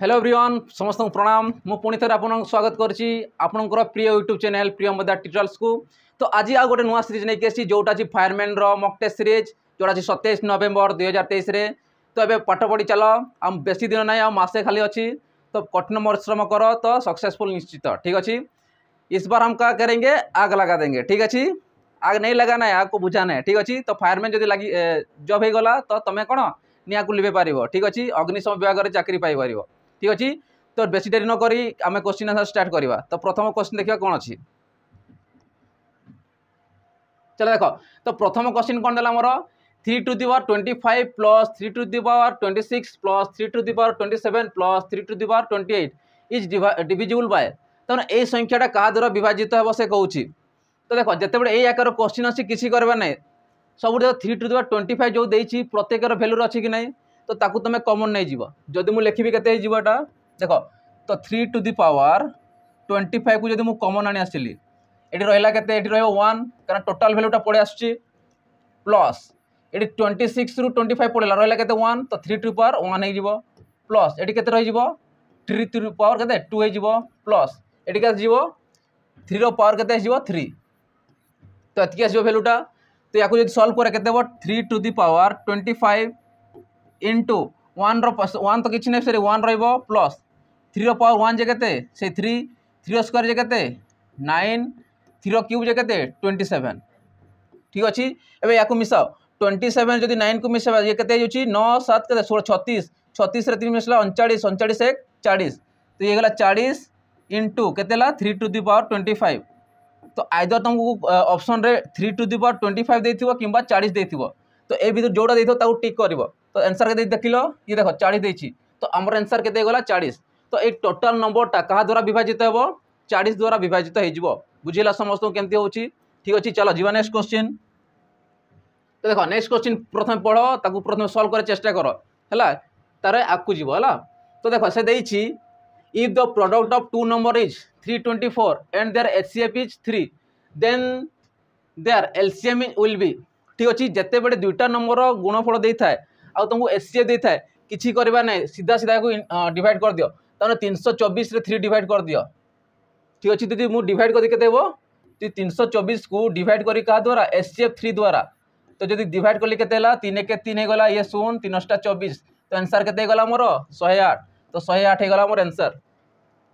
hello everyone সমস্ত প্রণাম মু পুঁ থে আপনার স্বাগত করছি আপনার প্রিয় ইউট্যুব চ্যানেল প্রিয় টিটলস কু তো আজ আউ গোটে নয় সিজ নিয়ে আসছি যেটা আছে ফায়ারম্যান রকটে সিজ যেটা আছে সতেইশ নভেম্বর দুই হাজার তেইশে তো এবার পাঠ পড়ি চাল আম বেশি দিন নাই আসে খালি অছি তো কঠিন পরিশ্রম কর তো সকসেসফুল নিশ্চিত ঠিক আছে इस बार हम क्या करेंगे आग लगा देंगे ठीक अच्छे आग नहीं लगाना है आग को बुझाना है ठीक अच्छे तो জব হয়ে গলা তো তুমি কোণ ନିଆଁକୁ ଲିଭେଇ ପାରିବ ଠିକ୍ ଅଛି ଅଗ୍ନିଶମ ବିଭାଗରେ ଚାକିରି ପାଇପାରିବ ଠିକ୍ ଅଛି ତ ବେଶୀ ଡେରି ନକରି ଆମେ କୋଶ୍ଚିନ୍ ଆନ୍ସର୍ ଷ୍ଟାର୍ଟ କରିବା ତ ପ୍ରଥମ କୋଶ୍ଚିନ୍ ଦେଖିବା କ'ଣ ଅଛି ଚାଲ ଦେଖ ତ ପ୍ରଥମ କୋଶ୍ଚିନ୍ କ'ଣ ଦେଲା ଆମର three to the power twenty five plus three to the power twenty six plus three to the power twenty seven plus three to the power twenty eight is divisible by তাহলে এই সংখ্যাটা কাহা দ্বারা বিভাজিত হব সে কৌছি তো দেখো যেতবে এই আকার কোশ্চিন অছি কিছু করবে না ସବୁଯାକ ଥ୍ରୀ ଟୁ ଦେବା ଟ୍ୱେଣ୍ଟି ଫାଇଭ୍ ଯେଉଁ ଦେଇଛି ପ୍ରତ୍ୟେକର ଭ୍ୟାଲୁରେ ଅଛି କି ନାହିଁ ତ ତାକୁ ତୁମେ କମନ୍ ନେଇଯିବ ଯଦି ମୁଁ ଲେଖିବି କେତେ ହେଇଯିବ ଏଇଟା ଦେଖ ତ three to the power twenty ଫାଇଭ୍କୁ ଯଦି ମୁଁ କମନ୍ ଆଣି ଆସିଲି ଏଠି ରହିଲା କେତେ ଏଠି ରହିବ ୱାନ୍ କାରଣ ଟୋଟାଲ୍ ଭ୍ୟାଲୁଟା ପଳେଇ ଆସୁଛି ପ୍ଲସ୍ এটি টোয়েন্টি সিক্সরু টোয়েন্টি ফাইভ পড়েলা রহলা কেতে ওয়ান তো থ্রি টু পাওয়ার ওয়ান হয়ে যাব প্লস এটি কেতে রয়ে যাব থ্রি টু পাওয়ার কেতে টু হয়ে যাব প্লস এটি কেতে যাব থ্রির পাওয়ার কেতে আসব থ্রি তো এতকি আসব ভ্যালুটা तो या जब सल्व क्या कैसे हाँ three to the power twenty five into one रि नहीं सरी वन र्लस थ्री रवर वन जे के थ्री थ्री स्क्वायर जे के नाइन थ्री क्यूब जे के ट्वेंटी सेवेन ठीक अच्छे एवं या मिसाओ ट्वेंटी सेवेन जब नाइन को मिस ये के नौ सात के षोल छतीस छतीस मिसाला अणचाश अणचाश एक चालीस तो ये गला चालीस इंटू के three to the power twenty five তো ଆଇଦର ତୁମକୁ ଅପସନ୍ରେ three to the power twenty five ଦେଇଥିବ କିମ୍ବା ଚାଳିଶ ଦେଇଥିବ ତ ଏ ଭିତରୁ ଯେଉଁଟା ଦେଇଥିବ ତାକୁ ଟିକ୍ କରିବ ତ ଆନ୍ସର୍ କେତେ ଦେଖିଲ ଇଏ ଦେଖ ଚାଳିଶ ଦେଇଛି ତ ଆମର ଆନ୍ସର୍ କେତେ ହେଇଗଲା ଚାଳିଶ ତ ଏଇ ଟୋଟାଲ୍ ନମ୍ବରଟା କାହା ଦ୍ୱାରା ବିଭାଜିତ ହେବ ଚାଳିଶ ଦ୍ୱାରା ବିଭାଜିତ ହେଇଯିବ ବୁଝିଲା ସମସ୍ତଙ୍କୁ କେମିତି ହେଉଛି ଠିକ୍ ଅଛି ଚାଲ ଯିବା ନେକ୍ସଟ କ୍ୱେଶ୍ଚିନ୍ ତ ଦେଖ ନେକ୍ସଟ କ୍ୱେଶ୍ଚିନ୍ ପ୍ରଥମେ ପଢ଼ ତାକୁ ପ୍ରଥମେ ସଲ୍ଭ କରିବା ଚେଷ୍ଟା କର ହେଲା ତାର ଆଗକୁ ଯିବ ହେଲା ତ ଦେଖ ସେ ଦେଇଛି if the product of two number is three twenty four and there there HCF is three then there LCM is will be ठीक अच्छे जिते बड़े दुईटा नंबर गुणफल दे था आमको एचसीएफ दे था किसी करवा ना सीधा सीधा को डिवाइड कर दियो तुम तीन सौ चौबीस थ्री डिवाइड कर दियो ठीक अच्छे दीदी मुझे डिवाइड करके तीन सौ चौबीस को डिवाइड कर द्वारा एस सी एफ थ्री द्वारा तो जब डिवाइड कल तीन एक तीन हो गला ये शून तीन सौ चौबीस तो आंसर के मोर शहे आठ तो शहे आठ होगा मोर आंसर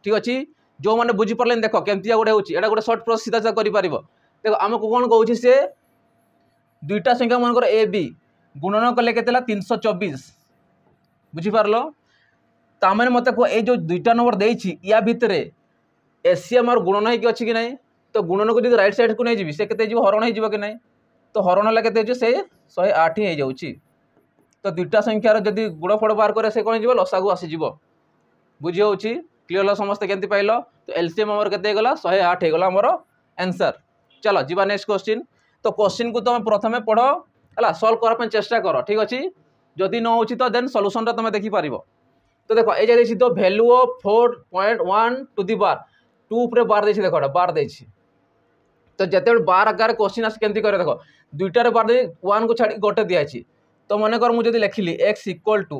ठीक अच्छे ଯେଉଁମାନେ ବୁଝିପାରିଲେନି ଦେଖ କେମିତିଆ ଗୋଟେ ହେଉଛି ଏଇଟା ଗୋଟେ ସର୍ଟ ପ୍ରୋସେସ୍ ସିଧା କରିପାରିବ ଦେଖ ଆମକୁ କ'ଣ କହୁଛି ସେ ଦୁଇଟା ସଂଖ୍ୟାମାନଙ୍କର ଏ ବି ଗୁଣନ କଲେ କେତେ ହେଲା ତିନିଶହ ଚବିଶ ବୁଝିପାରିଲ ତାମାନେ ମୋତେ କୁହ ଏଇ ଯେଉଁ ଦୁଇଟା ନମ୍ବର ଦେଇଛି ୟା ଭିତରେ ଏସିଏମ୍ ଆର ଗୁଣନ ହେଇକି ଅଛି କି ନାହିଁ ତ ଗୁଣନକୁ ଯଦି ରାଇଟ୍ ସାଇଡ଼୍କୁ ନେଇଯିବି ସେ କେତେ ହେଇଯିବ ହରଣ ହେଇଯିବ କି ନାହିଁ ତ ହରଣ ହେଲା କେତେ ହେଇଯିବ ସେ ଶହେ ଆଠ ହିଁ ହେଇଯାଉଛି ତ ଦୁଇଟା ସଂଖ୍ୟାର ଯଦି ଗୁଣଫଳ ବାହାର କରେ ସେ କ'ଣ ହେଇଯିବ ଲସାକୁ ଆସିଯିବ ବୁଝି ହେଉଛି ক্লিयर হল সমস্তে কেমতি পাইল তো এলসিএম আমার কেতে হয়ে শহে আট হয়ে আমার আনসার চল যা নেক্সট কোশ্চিন তো কোশ্চিন কু তুমি প্রথমে পড় হল সলভ করা চেষ্টা কর ঠিক আছে যদি ন হচ্ছে তো দেন সলুসনটা তুমি দেখিপার তো দেখো এই যে দিয়েছি তো value of four point one to the বার টু উপরে বার দিয়েছি দেখো এটা বার দিয়েছি তো যেতবে বার আকারে কোশ্চিন আসে কেমতি করে দেখো দুইটার বার দিয়ে ওয়ানকু ছাড়ি গোটে দিয়েছি তো মনে কর মু যদি লেখিলি X equal to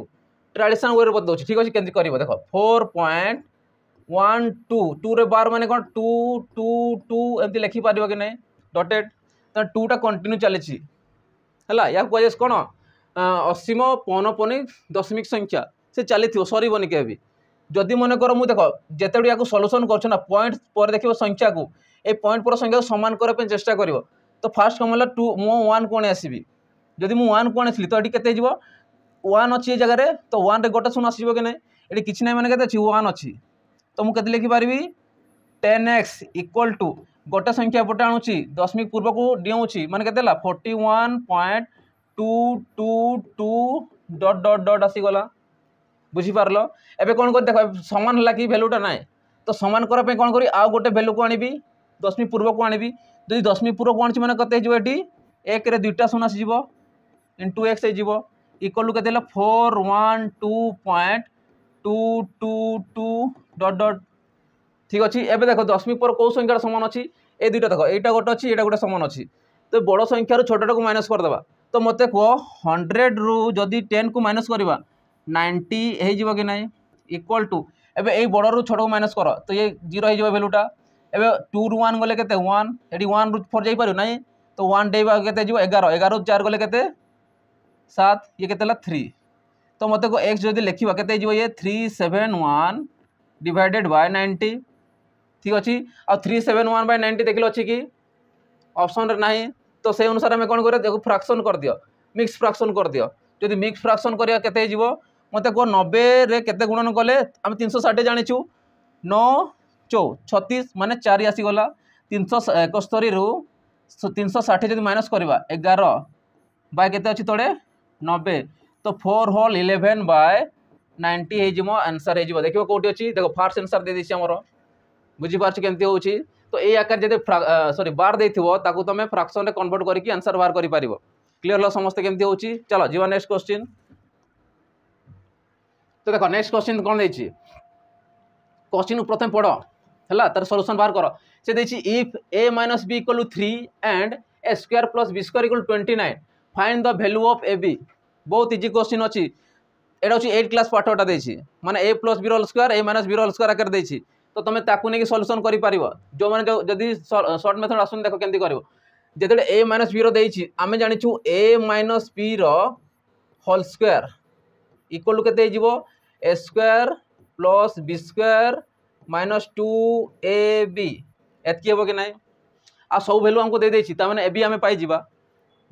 traditional way দেছি ঠিক আছে কেমতি করব দেখো ফোর পয়েন্ট ওয়ান ଟୁ ଟୁରେ ବାର ମାନେ କ'ଣ ଟୁ ଟୁ ଟୁ ଏମିତି ଲେଖିପାରିବ କି ନାହିଁ ଡଟେଡ଼ ତ ଟୁଟା କଣ୍ଟିନ୍ୟୁ ଚାଲିଛି ହେଲା ଏହାକୁ କୁହାଯାଇଛି କ'ଣ ଅସୀମ ପନପନି ଦଶମିକ ସଂଖ୍ୟା ସେ ଚାଲିଥିବ ସରିବନି କେବେ ବି ଯଦି ମନେକର ମୁଁ ଦେଖ ଯେତେବେଳେ ଏହାକୁ ସଲ୍ୟୁସନ୍ କରୁଛ ନା ପଏଣ୍ଟ ପରେ ଦେଖିବ ସଂଖ୍ୟାକୁ ଏ ପଏଣ୍ଟ ପରେ ସଂଖ୍ୟାକୁ ସମାନ କରିବା ପାଇଁ ଚେଷ୍ଟା କରିବ ତ ଫାର୍ଷ୍ଟ କ'ଣ ହେଲା ଟୁ ମୁଁ ୱାନ୍କୁ ଆଣି ଆସିବି ଯଦି ମୁଁ ୱାନ୍କୁ ଆଣିଥିଲି ତ ଏଠି କେତେ ହେଇଯିବ ୱାନ୍ ଅଛି ଏ ଜାଗାରେ ତ ୱାନ୍ରେ ଗୋଟେ ଶୂନ ଆସିଯିବ କି ନାହିଁ ଏଠି କିଛି ନାହିଁ ମାନେ କେତେ ଅଛି ୱାନ୍ ଅଛି तो मुझे लिखिपारि टेन एक्स इक्वाल टू गोटे संख्या पटे आणुची दशमिक पूर्व को डेऊँची मैंने के forty one point two two two dot dot dot आसीगला बुझीपार एवं कौन कर देख सामान कि भैल्यूटा ना तो सामान करवाई कौन कर आउ गोटे भैल्यू को आणबी दशमी पूर्व को आणबी जी दशमी पूर्व को आने কত एक दुईटा একরে आसीज इन टू एक्स এক্স হয়ে ইকল টু কে four one two two two two dot dot ঠিক আছে এবে দেখো দশমিক পর কেউ সংখ্যাটা সমান অছি এই দুইটা দেখো এইটা গোটে অছি এটা গোটে সমান অছি তো বড় সংখ্যার ছোটটাকে মাইনস করেদেবা তো মতো কুহ হন্ড্রেড রু যদি টেন কু মাইনস করা নাইনটি হয়ে যাব কি না ইকুয়াল টু এবে এই বড় রু ছোটকে মাইনস কর তো ইয়ে জিরো হয়ে যাব ভ্যালুটা এবে টু রু ওয়ান গলে কেতে ওয়ান এটি ওয়ান রু ফোর যাইপার না তো ওয়ান ডেবা কেতে যাব এগার এগার চার গলে কেতে সাত ইয়ে কেতে হল থ্রি তো মতো এক্স যদি লেখা কেতে যাব ইয়ে three seven one divided by ninety ठीक अच्छे three seven one by ninety देखे अच्छे कि अप्सन ना तो से अनुसार आम कौन कर फ्राक्शन कर दि मिक्स फ्राक्शन कर दि जदि मिक्स फ्राक्शन करते मत कह नबे के गुणन कले आम तीन सौ षाठी जाचु नौ चौ छतीस मान चार आसीगला तीन सौ एकस्तरी रु तीन सौ षाठी जब माइनस करवा एगार बाय के तड़े नबे तो four whole eleven by ninety ହେଇଯିବ ଆନ୍ସର୍ ହେଇଯିବ ଦେଖିବ କେଉଁଠି ଅଛି ଦେଖ ଫାର୍ଷ୍ଟ ଆନ୍ସର୍ ଦେଇଦେଇଛି ଆମର ବୁଝିପାରୁଛୁ କେମିତି ହେଉଛି ତ ଏଇ ଆକାର ଯଦି ସରି ବାର ଦେଇଥିବ ତାକୁ ତୁମେ ଫ୍ରାକ୍ସନ୍ରେ କନଭର୍ଟ କରିକି ଆନ୍ସର୍ ବାହାର କରିପାରିବ କ୍ଲିଅର୍ ହେଲା ସମସ୍ତେ କେମିତି ହେଉଛି ଚାଲ ଯିବା ନେକ୍ସଟ କ୍ୱେଶ୍ଚିନ୍ ତ ଦେଖ ନେକ୍ସଟ କ୍ୱେଶ୍ଚିନ୍ କ'ଣ ଦେଇଛି क्वेश्चन प्रथम पढ़ है तार सल्यूसन बाहर कर से देखिए if A minus B equal to three and A square plus B square equal twenty nine find the value of A B बहुत इजी क्वेश्चन अच्छी এটা হচ্ছে এইট ক্লাস ପାଠଟା ଦେଇଛି ମାନେ A plus B whole square A minus B whole square ଆକାରରେ ଦେଇଛି ତ ତମେ ତାକୁ ନେଇକି ସଲ୍ୟୁସନ୍ କରିପାରିବ ଯେଉଁମାନେ ଯଦି ସର୍ଟ ମେଥଡ଼ ଆସୁନି ଦେଖ କେମିତି କରିବ ଯେତେବେଳେ ଏ ମାଇନସ୍ ବିର ଦେଇଛି ଆମେ ଜାଣିଛୁ ଏ ମାଇନସ୍ ବିର ହୋଲ୍ ସ୍କୋୟାର୍ ଇକ୍ୱାଲ୍ ଟୁ କେତେ ହେଇଯିବ A square plus B square minus two A B ଏତିକି ହେବ କି ନାହିଁ ଆଉ ସବୁ ଭ୍ୟାଲୁ ଆମକୁ ଦେଇଦେଇଛି ତାମାନେ ଏ ବି ଆମେ ପାଇଯିବା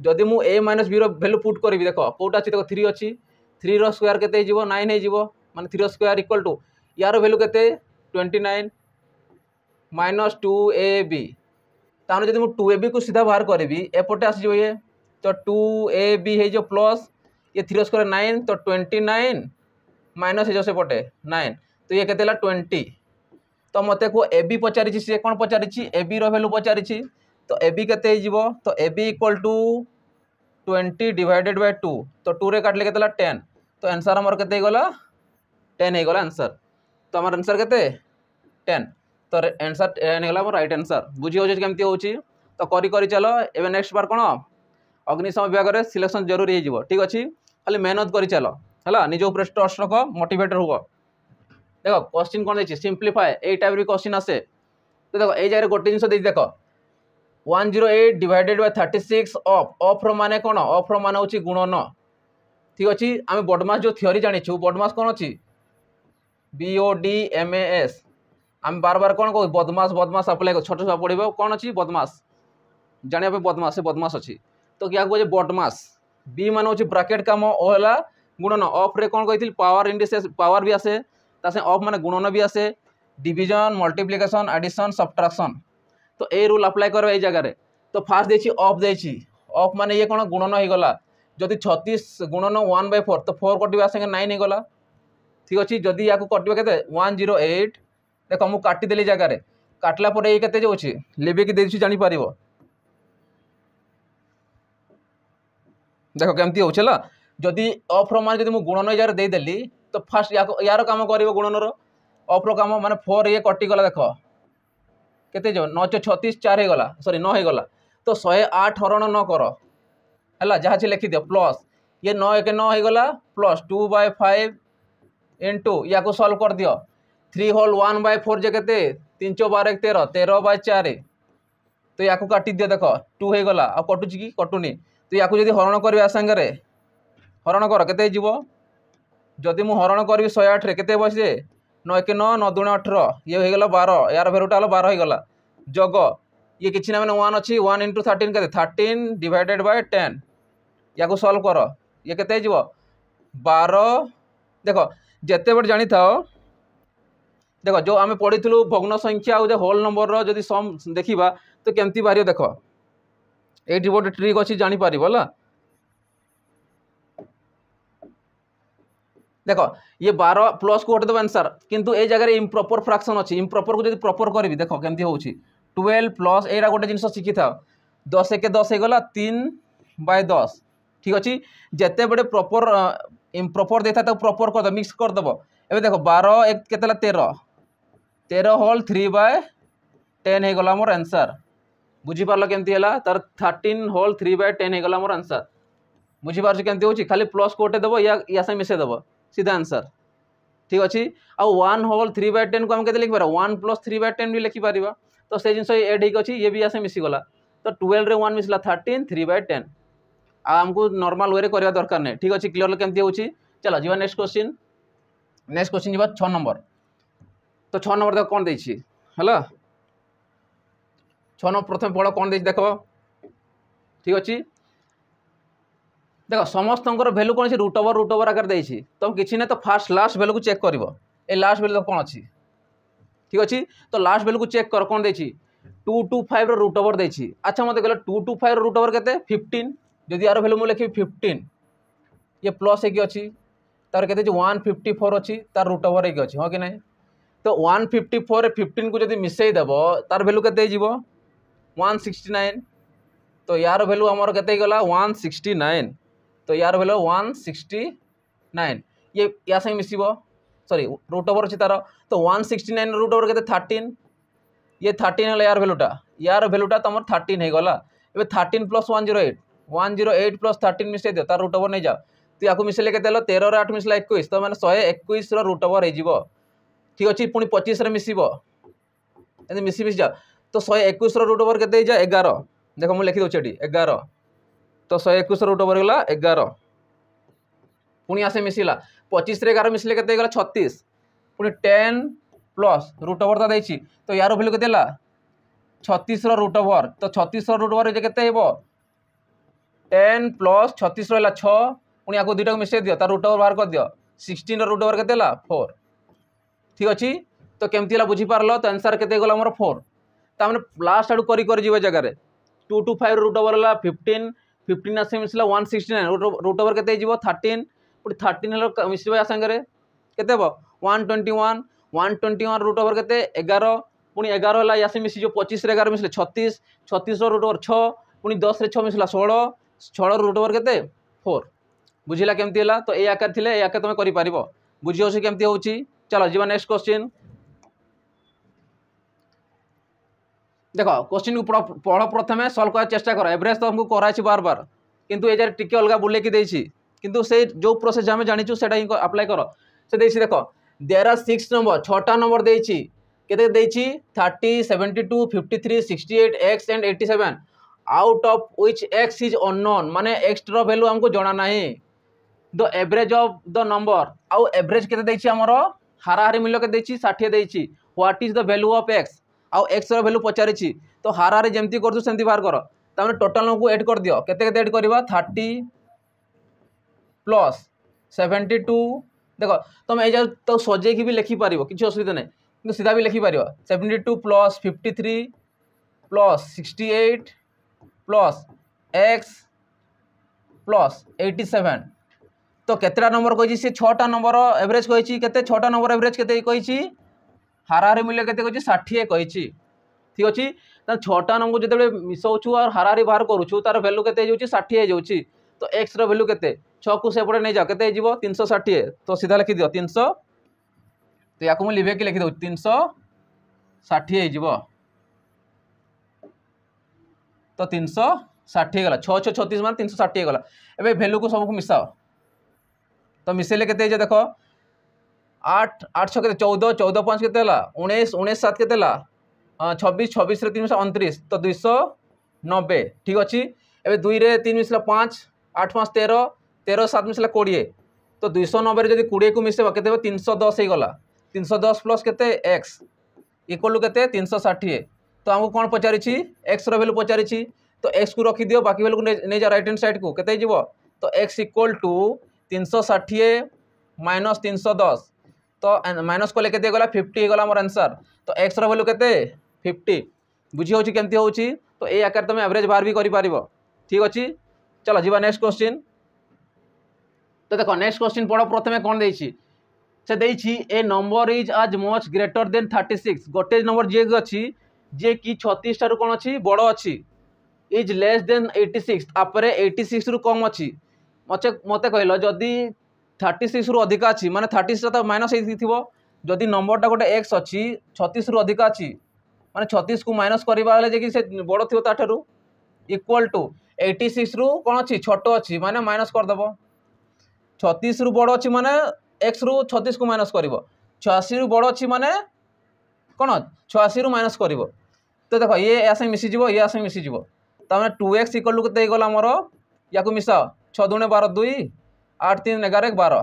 ଯଦି ମୁଁ ଏ ମାଇନସ୍ ବିର ଭ୍ୟାଲୁ ପୁଟ୍ କରିବି ଦେଖ କେଉଁଟା ଅଛି ଦେଖ ଥ୍ରୀ ଅଛି थ्री रोयर के नाइन हो मैं थ्री रोयर इक्वाल टू यार भैल्यू के twenty nine minus two A B तुम्हें जब टू ए को सीधा बाहर करी एपटे आसीज ये तो टू ए बी हो प्लस ये थ्री रोयर नाइन तो ट्वेंटी नाइन माइनस होपटे नाइन तो ये के ट्वेंटी तो मत को ए बी पचार कौन पचार ए रैल्यू पचार तो ए बी के तो A equal to twenty divided by two तो टू रे काटले के टेन ତ ଆନ୍ସର୍ ଆମର କେତେ ହେଇଗଲା ଟେନ୍ ହେଇଗଲା ଆନ୍ସର୍ ତ ଆମର ଆନ୍ସର୍ କେତେ ଟେନ୍ ତ ଆନ୍ସର୍ ଟେନ୍ ହେଇଗଲା ଆମର ରାଇଟ୍ ଆନ୍ସର୍ ବୁଝି ହେଉଛି କେମିତି ହେଉଛି ତ କରି କରି ଚାଲ ଏବେ ନେକ୍ସଟ ବାର କ'ଣ ଅଗ୍ନିଶମ ବିଭାଗରେ ସିଲେକ୍ସନ୍ ଜରୁରୀ ହେଇଯିବ ଠିକ୍ ଅଛି ଖାଲି ମେହନତ କରି ଚାଲ ହେଲା ନିଜ ଉପରେ ଟ୍ରଷ୍ଟ ରଖ ମୋଟିଭେଟର୍ ହୁଅ ଦେଖ କୋଶ୍ଚିନ୍ କ'ଣ ଦେଇଛି ସିମ୍ପ୍ଲିଫାଏ ଏଇ ଟାଇପ୍ର ବି କୋଶ୍ଚିନ୍ ଆସେ ତ ଦେଖ ଏଇ ଜାଗାରେ ଗୋଟେ ଜିନିଷ ଦେଇଛି ଦେଖ one zero eight divided by thirty six of অফ্র মানে কোণ অফ্র মানে হচ্ছে গুণন ঠিক আছে আমি বডমাস যে থিওরি জাঁচু বডমাস কোণ অছি বিওডি এম এ এস আমি বারবার কোণ কৌ বদমাস বদমাস আপ্লাই ছোট ছুয়া পড়ব কোণ অছি বদমাস জাঁয়া বদমাস সে বদমাস অছি তো ইয়া কুহে বডমাস বি মানে হচ্ছে ব্রাকেট কাম ও হল গুণন অফ্রে কোণ কইলি পাওয়ার ইন্ডিসে পাওয়ার বি আসে তা সে অফ মানে গুণন বি আসে ডিভিজন মল্টিপ্লিকেশন আডিশন সবট্রাকশন তো এই রুল আপ্লাই করবে এই জায়গায় তো ফার্স্ট দিয়েছি অফ দিয়েছি অফ মানে ইয়ে কোণ গুণন হয়ে গলা ଯଦି ଛତିଶ ଗୁଣନ ୱାନ୍ ବାଇ ଫୋର୍ ତ ଫୋର୍ କଟିବା ସାଙ୍ଗେ ନାଇନ୍ ହେଇଗଲା ଠିକ୍ ଅଛି ଯଦି ୟାକୁ କଟିବା କେତେ ୱାନ୍ ଜିରୋ ଏଇଟ୍ ଦେଖ ମୁଁ କାଟିଦେଲି ଜାଗାରେ କାଟିଲା ପରେ ଏଇ କେତେ ଯାଉଛି ଲିଭିକି ଦେଇଛି ଜାଣିପାରିବ ଦେଖ କେମିତି ହେଉଛି ହେଲା ଯଦି ଅଫ୍ର ମାନେ ଯଦି ମୁଁ ଗୁଣନ ଜାଗାରେ ଦେଇଦେଲି ତ ଫାର୍ଷ୍ଟ ୟାକୁ ୟାର କାମ କରିବ ଗୁଣନର ଅଫ୍ର କାମ ମାନେ ଫୋର୍ ଇଏ କଟିଗଲା ଦେଖ କେତେ ଯିବ ନଅ ଛତିଶ ଚାରି ହେଇଗଲା ସରି ନଅ ହେଇଗଲା ତ ଶହେ ଆଠ ହରଣ ନ କର ହେଲା ଯାହା ଅଛି ଲେଖିଦିଅ ପ୍ଲସ୍ ଇଏ ନଅ ଏକ ନଅ ହେଇଗଲା plus two by five into ୟାକୁ ସଲ୍ଭ କରିଦିଅ three whole one by four যে কেতে তিনশো বার এক তেরো তেরো বাই চারে তো ইয়াকু কাটি দিও দেখ টু হয়ে গলা আ কটুচি কি কটুনি তো ইয়াকু যদি হরণ করবি আ সাঙ্গে হরণ কর কেতে যাব যদি মু হরণ করবি শহে আঠরে কেতে বসে ন এক ন ন দুণে অঠর ইয়ে হয়ে গেল বার ইয়ার ভ্যালুটা হলো বার হয়ে গলা যোগ ये किसी ना मैंने वन अच्छी वन इंटू थर्टीन के थर्टीन डिवाइडेड बाय टेन या सल्व कर ये के बार देख जिते बड़े जानी था देख जो आम पढ़ी भग्न संख्या आउ होल नंबर जदि सम देखा तो केमती बाहर देख ये गोटे ट्रिक अच्छी जानीपर है দেখ ইয়ে বার প্লস কু গোটে দেব আনসার কিন্তু এই জায়গায় ইম্প্রপর ফ্রাকশন অছি ইম্প্রপর যদি প্রপর করবি দেখ কেমতি হচ্ছে टुवेल्व प्लस ये गोटे जिन शिखी था दस एक दस हो गला तीन बै दस ठीक अच्छे जिते बड़े प्रपर प्रपर दे था प्रपर कर मिक्स करदेव एवं देख बार एक के तेर तेर हल थ्री बाय टेन हो गला मोर आंसर बुझिपार कमी है तर थर्टिन हल थ्री बाय टेन हो गला मोर आंसर बुझिपार कमी हो खाली प्लस कोटे देव या या मिसेदेव सीधा आंसर ठीक अच्छे आउ one whole three by ten को आम के लिखिपर one plus three by ten भी लिखिपर ତ ସେ ଜିନିଷ ଏଡ଼୍ ହେଇକି ଅଛି ଇଏ ବି ଆସେ ମିଶିଗଲା ତ ଟୁଏଲ୍ଭରେ ୱାନ୍ ମିଶିଲା ଥାର୍ଟିନ୍ ଥ୍ରୀ ବାଇ ଟେନ୍ ଆଉ ଆମକୁ ନର୍ମାଲ୍ ୱେରେ କରିବା ଦରକାର ନାହିଁ ଠିକ୍ ଅଛି କ୍ଲିଅର୍ କେମିତି ହେଉଛି ଚାଲ ଯିବା ନେକ୍ସଟ କୋଶ୍ଚିନ୍ ନେକ୍ସଟ କୋଶ୍ଚିନ୍ ଯିବା ଛଅ ନମ୍ବର ତ ଛଅ ନମ୍ବର ଦେଖ କ'ଣ ଦେଇଛି ହେଲା ଛଅ ନମ୍ବର ପ୍ରଥମେ ପଢ଼ କ'ଣ ଦେଇଛି ଦେଖ ଠିକ୍ ଅଛି ଦେଖ ସମସ୍ତଙ୍କର ଭ୍ୟାଲୁ କ'ଣ ଅଛି ରୁଟ୍ ଓଭର୍ ରୁଟ୍ ଓଭର୍ ଆକାର ଦେଇଛି ତ କିଛି ନାହିଁ ତ ଫାର୍ଷ୍ଟ ଲାଷ୍ଟ ଭ୍ୟାଲୁକୁ ଚେକ୍ କରିବ ଏ ଲାଷ୍ଟ ଭ୍ୟାଲୁ କ'ଣ ଅଛି ठीक अच्छे तो लास्ट को चेक कर कौन दे two two five root over देती अच्छा मतलब कह two two five root over के फिफ्टन जदि यार भैल्यू मुझे लिखी फिफ्टन ये प्लस एक अच्छी तार के वन फिफ्टी फोर अच्छी तार रुट ओवर एक अच्छी हाँ कि ना तो वन फिफ्टी फोर फिफ्टन को जब मिसेदेव तार भैल्यू के वन सिक्सटी नाइन तो यार भैल्यू आमर के गला वन सिक्सटी नाइन तो यार भैल्यू वन सिक्सटी नाइन ये या संगे सरी रुट ओवर अच्छी तार तो one sixty nine root over के थर्टीन ये थर्टीन है यार भैल्यूटा यार भैल्यूटा तुम थर्टीन हो गला ए thirteen plus one zero eight one zero eight plus thirteen मिस दि तार रुट ओवर नहीं जाओ तो या मिसले के तेरह आठ मिसला एक तो मैंने शहे एक रुट ओवर हो ठीक अच्छे पुणी पचीस मिसब एम मिसी जाओ तो शहे एक रुट ओवर के एगार देख मुझे लिखिदेटी एगार तो शहे एक रुट ओवर गला एगार पुणी आसे मिसिला पचिश एगार मिसले के छतीस पुणी टेन प्लस रुट ओवर तो तो यार भैल्यू के छतीस रुट ओवर तो छतीस रुट ओवर ये के टेन प्लस छतीस रहा छ आपको दुईटा को मिसई दि तार रुट ओवर बाहर कर दि सिक्सटन रुट ओवर के फोर ठीक अच्छे तो है बुझीपार तो एनसर के फोर तामें लास्ट आड़ कर जगार two two five root over है फिफ्टन फिफ्टन आसे मिसला one sixty nine root over के थर्टन ପୁଣି ଥାର୍ଟିନ୍ ହେଲେ ମିଶିବ ୟା ସାଙ୍ଗରେ କେତେ ହେବ one twenty one one twenty one root over କେତେ ଏଗାର ପୁଣି ଏଗାର ହେଲା ୟା ସେ ମିଶିଯିବ ପଚିଶରେ ଏଗାର ମିଶିଲେ ଛତିଶ ଛତିଶର ରୁଟ୍ ଓଭର୍ ଛଅ ପୁଣି ଦଶରେ ଛଅ ମିଶିଲା ଷୋହଳ ଷୋହଳର ରୁଟ୍ ଓଭର୍ କେତେ ଫୋର୍ ବୁଝିଲା କେମିତି ହେଲା ତ ଏଇ ଆକାର ଥିଲେ ଏଇ ଆକାର ତୁମେ କରିପାରିବ ବୁଝି କେମିତି ହେଉଛି ଚାଲ ଯିବା ନେକ୍ସଟ କ୍ୱେଶ୍ଚିନ୍ ଦେଖ କ୍ୱେଶ୍ଚିନ୍କୁ ପଢ଼ ପ୍ରଥମେ ସଲ୍ଭ করার চেষ্টা কর এভারেজ তোমাকে করাইছি ବାର ବାର କିନ୍ତୁ ଏଯାରେ ଟିକେ ଅଲଗା ବୁଲେଇକି ଦେଇଛି কিন্তু সেই ଯେଉଁ ପ୍ରୋସେସ୍ ଆମେ ଜାଣିଛୁ ସେଇଟା ହିଁ ଆପ୍ଲାଏ କର ସେ ଦେଇଛି ଦେଖ ଦେୟାର ଆର୍ ସିକ୍ସ ନମ୍ବର ଛଅଟା ନମ୍ବର ଦେଇଛି କେତେ ଦେଇଛି thirty seventy two fifty three sixty eight X and eighty seven out of which X is unknown ମାନେ ଏକ୍ସଟ୍ର ଭ୍ୟାଲୁ ଆମକୁ ଜଣା ନାହିଁ the average of the number ଆଉ ଏଭରେଜ୍ କେତେ ଦେଇଛି ଆମର ହାରାହାରି ମୂଲ୍ୟ କେତେ ଦେଇଛି ଷାଠିଏ ଦେଇଛି what is the value of X ଆଉ ଏକ୍ସର ଭ୍ୟାଲୁ ପଚାରିଛି ତ ହାରାହାରି ଯେମିତି କରୁଛୁ ସେମିତି ବାହାର କର ତାପରେ ଟୋଟାଲ୍ ଆମକୁ ଏଡ଼୍ କରିଦିଅ କେତେ କେତେ ଏଡ଼୍ କରିବା ଥାର୍ଟି प्लस सेवेन्टी टू देख तुम ये तो सजे भी लिखी पार कि असुविधा नहीं सीधा भी लिखिपार seventy two plus fifty three plus sixty eight plus X plus eighty seven तो कतटा नंबर कही छटा नंबर एवरेज कही छा नंबर एवरेज के कही हाराहारी मूल्य के षाठी कही ठीक अच्छे तो छटा नंबर जो मिसाऊ हाराहारी बाहर करुँ तार भैल्यू के षाठी हो तो एक्सर भैल्यू के छु सेपटे नहीं जाओ तीन सौ षाठी तो सीधा लिखिद तीन सौ तो या लिभे कि लिखीद तीन सौ तो तीन सौ गला छः छः छत्तीस मान तीन सौ षाठी गला एवं भैल्यू को सबको मिसाओ तो मिसेले के देख आठ आठ छः चौदह चौदह पाँच के उन्नीस उन्नीस सात के छब्बीस छब्बीस तीन सौ अंतीस तो दुई नब्बे ठीक अच्छे एवं दुई रे तीन मिसला पाँच आठ पाँच तेरह तेर सात मिसा कोड़े तो दुई नबे जब कोड़े को मिसेब के तीन शौ दस होगा तीन शौ दस प्लस केक्स इक्वल टू केन शौ षाठी तो आमको कौन पचार एक्स रैल्यू पचार तो एक्स को रखिदि बाकी भैल्यू को नहीं जा रईट हैंड सैड को के तो एक्स इक्वल टू तीन शौ षाठी माइनस तीन शौ दस तो माइनस कले के गला फिफ्टी गला मोर आंसर तो एक्स रैल्यू के फिफ्टी बुझी होती हो तो ये आकार तुम एवरेज बाहर भी कर ठीक अच्छे चलो जी नेक्स्ट क्वेश्चन তো দেখো নেক্সট কোশ্চিন পড়ো প্রথমে କ'ଣ ଦେଇଛି ସେ ଦେଇଛି a number is as much greater than thirty six ଗୋଟେ ନମ୍ବର ଯିଏକି ଅଛି ଯିଏକି ଛତିଶଟାରୁ କ'ଣ ଅଛି ବଡ଼ ଅଛି is less than eighty six ତାପରେ ଏଇଟି ସିକ୍ସରୁ କମ୍ ଅଛି ମତେ ମୋତେ କହିଲ ଯଦି ଥାର୍ଟି ସିକ୍ସରୁ ଅଧିକା ଅଛି ମାନେ ଥାର୍ଟି ସିକ୍ସ ତ ମାଇନସ୍ ହେଇଥିବ ଯଦି ନମ୍ବରଟା ଗୋଟେ ଏକ୍ସ ଅଛି ଛତିଶରୁ ଅଧିକା ଅଛି ମାନେ ଛତିଶକୁ ମାଇନସ୍ କରିବା ହେଲେ ଯେ କି ସେ ବଡ଼ ଥିବ ତା'ଠାରୁ ଇକ୍ୱାଲ୍ ଟୁ ଏଇଟି ସିକ୍ସରୁ କ'ଣ ଅଛି ଛୋଟ ଅଛି ମାନେ ମାଇନସ୍ କରିଦେବ ଛତିଶ ରୁ ବଡ଼ ଅଛି ମାନେ ଏକ୍ସରୁ ଛତିଶକୁ ମାଇନସ୍ କରିବ ଛୟାଅଶୀରୁ ବଡ଼ ଅଛି ମାନେ କ'ଣ ଛୟାଅଶୀରୁ ମାଇନସ୍ କରିବ ତ ଦେଖ ଇଏ ଏହା ସାଙ୍ଗେ ମିଶିଯିବ ଇଏ ଏହା ସାଙ୍ଗେ ମିଶିଯିବ ତାମାନେ ଟୁ ଏକ୍ସ ଇକଲୁ କେତେ ହେଇଗଲା ଆମର ୟାକୁ ମିଶାଅ ଛଅ ଦୁଣେ ବାର ଦୁଇ ଆଠ ତିନି ଏଗାର ଏକ ବାର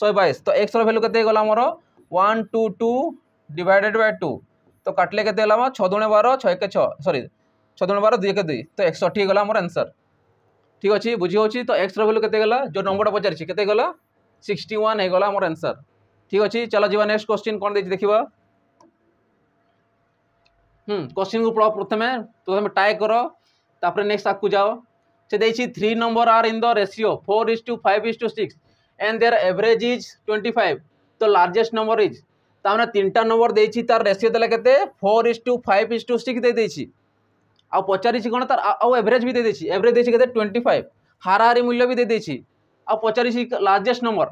ଶହେ ବାଇଶ ତ ଏକ୍ସର ଭ୍ୟାଲୁ କେତେ ହେଇଗଲା ଆମର one two two divided by two ତ କାଟିଲେ କେତେ ହେଲା ଆମର ଛଅ ଦୁଣେ ବାର ଛଅ ଏକ ଛଅ ସରି ଛଅ ଦୁଣେ ବାର ଦୁଇ ଏକ ଦୁଇ ତ ଏକଷଠି ହେଇଗଲା ଆମର ଆନ୍ସର୍ ঠিক আছে বুঝি হচ্ছে তো এক্সর ভ্যালু কেতে গলা যে নম্বরটা পচারিছি কেতে গলা সিক্সটি ওয়ান হয়ে গলা আমার আনসার ঠিক আছে চলো যা নেক্সট কোশ্চিন কোণ দিয়েছি দেখিবা হুম কোশ্চিন কু পড়াও প্রথমে প্রথমে টাই কর তারপরে নেক্সট আগু যাও সে দিয়েছি থ্রি নম্বর আর in the ratio four is to five is to six and there average is twenty five तो लार्जेस्ट नंबर इज तार तीन टा नंबर देती तार रेसीो देला के four is to five is to six दे আউ পচারিছি কোণ তার আউ এভরেজ বি দিয়ে দিয়েছি এভরেজ দিয়েছি কেতে টোয়েন্টি ফাইভ হারাহারি মূল্য বি দিয়ে দিয়েছি আউ পচারিছি লার্জেস্ট নম্বর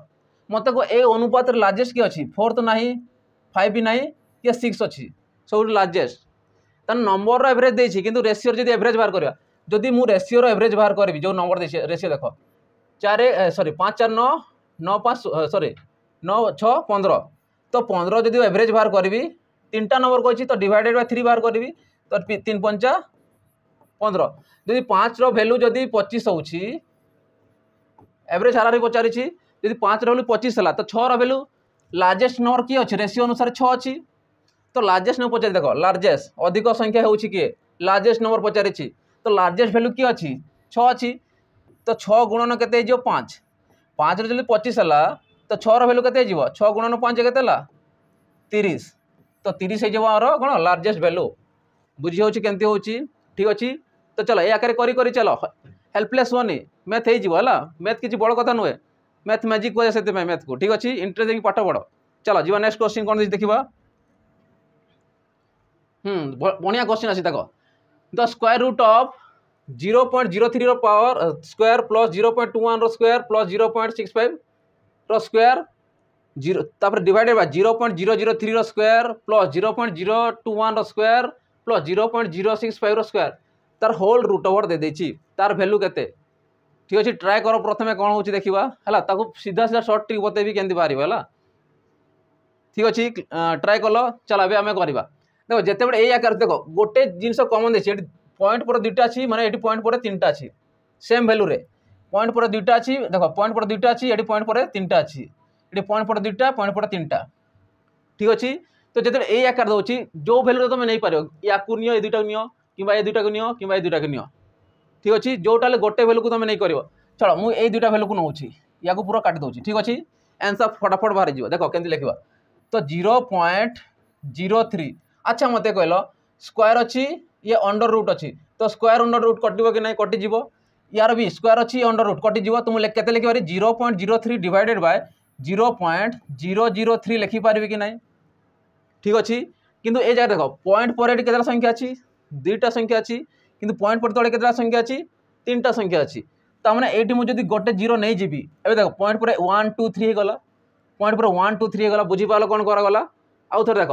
মতো এ অনুপাতের লার্জেস্ট কি অছি ফোর তো না ফাইভ বি না কি সিক্স অছি সবুঠ লার্জেস্ট তার নম্বরর এভরেজ দিয়েছি কিন্তু রেসিওর যদি এভরেজ বাহার করা যদি মু রেসিওর এভরেজ বাহার করবি যে নম্বর দিয়েছি রেসিও দেখ চারে সরি পাঁচ চার নয় নয় পাঁচ সরি নয় ছ পনেরো তো পনেরো যদি এভরেজ বাহার করবি তিনটা নম্বর করছি তো ডিভাইডেড বাই থ্রি বাহার করবি তো তিন পঞ্চা पंद्रह जो पाँच रैल्यू जदि पचीस होवरेज हालांकि पचार पाँच रैल्यू पचीस है तो छः रैल्यू लार्जेस्ट नंबर किए अच्छे रेसीो अनुसार छ अच्छी तो लार्जेस्ट नंबर पचार देख लार्जेस्ट अधिक संख्या हो किए लार्जेस्ट नंबर पचार तो लार्जेस्ट भैल्यू किए अच्छी छ अच्छी तो छ गुणन के पाँच पाँच रु जल्दी पचीस है तो छः रैल्यू के छ गुणन पाँच के तीस तो तीस हो रहा कौन लार्जेस्ट भैल्यू बुझी हो ठीक अच्छी तो चलो या कर करी चलो हेल्पलेस हुए मैथ हो मैथ किसी बड़ कथ नुहे मैथ मैजिक क्या से मैथ को ठीक अच्छे इंटरेस्टिंग पाठ पढ़ चलो जी नेक्स्ट क्वेश्चन कौन देख बढ़िया क्वेश्चन अच्छी देख the square root of zero point zero three power square plus zero point two one square plus zero point six five square zero divided by zero point zero zero three square plus zero point zero two one square plus zero point zero six five square তার whole root over দিয়ে ଦେଇছি তার value কেতে ঠিক আছে try কর প্রথমে কোণ হচ্ছে দেখবা হল তাকে সিধা সিধা সর্ট ট্রিক বতেবি কেমি বাহার হল ঠিক আছে ট্রাই কল চল এবে আমি করা দেখ যেতবে এই আকার দেখ গোটে জিনিস কমন দিয়েছি এটি পয়েন্ট পরে দুইটা আছে মানে এটি পয়েন্ট পরে তিনটা আছে সেম ভ্যালুরে পয়েন্ট পরে দুইটা আছে দেখ পয়েন্ট পরে দুইটা আছে এটি পয়েন্ট পরে তিনটা আছে এটি পয়েন্ট পরে দুইটা পয়েন্ট পরে তিনটা ঠিক আছে তো যেতবে এই আকার দেছি যে ভ্যালুরে তুমি নেই পার ইয়াকু নিও এই দুইটা নিও किंवा ये दुईटा को नियो कि ये दुईटा को नियो ठीक अछि जोटाले गोटे वैल्यू को तमे नै करबो चलो मु ए दुईटा को नउ या को पूरा काट दउ ठीक अच्छे आंसर फटाफट बाहर जी देख के लिखा तो 0.03 अच्छा मते कहलो स्क्वायर अछि ये अंडर रुट अच्छी तो स्क्वायर अंडर रुट कटो कि नहीं कटि यार भी स्क्वायर अछि अंडर रूट कटि जइबो तुम zero point zero three divided by zero zero zero three पारबे कि नै ठीक अछि किंतु ए जगह देख पॉइंट पर संख्या अच्छी ଦୁଇଟା ସଂଖ୍ୟା ଅଛି କିନ୍ତୁ ପଏଣ୍ଟ ପରେ ତଳେ କେତେଟା ସଂଖ୍ୟା ଅଛି ତିନିଟା ସଂଖ୍ୟା ଅଛି ତାମାନେ ଏଇଠି ମୁଁ ଯଦି ଗୋଟେ ଜିରୋ ନେଇଯିବି ଏବେ ଦେଖ ପଏଣ୍ଟ ପରେ ୱାନ୍ ଟୁ ଥ୍ରୀ ହେଇଗଲା ପଏଣ୍ଟ ପରେ ୱାନ୍ ଟୁ ଥ୍ରୀ ହେଇଗଲା ବୁଝିପାରିଲ କ'ଣ କରାଗଲା ଆଉ ଥରେ ଦେଖ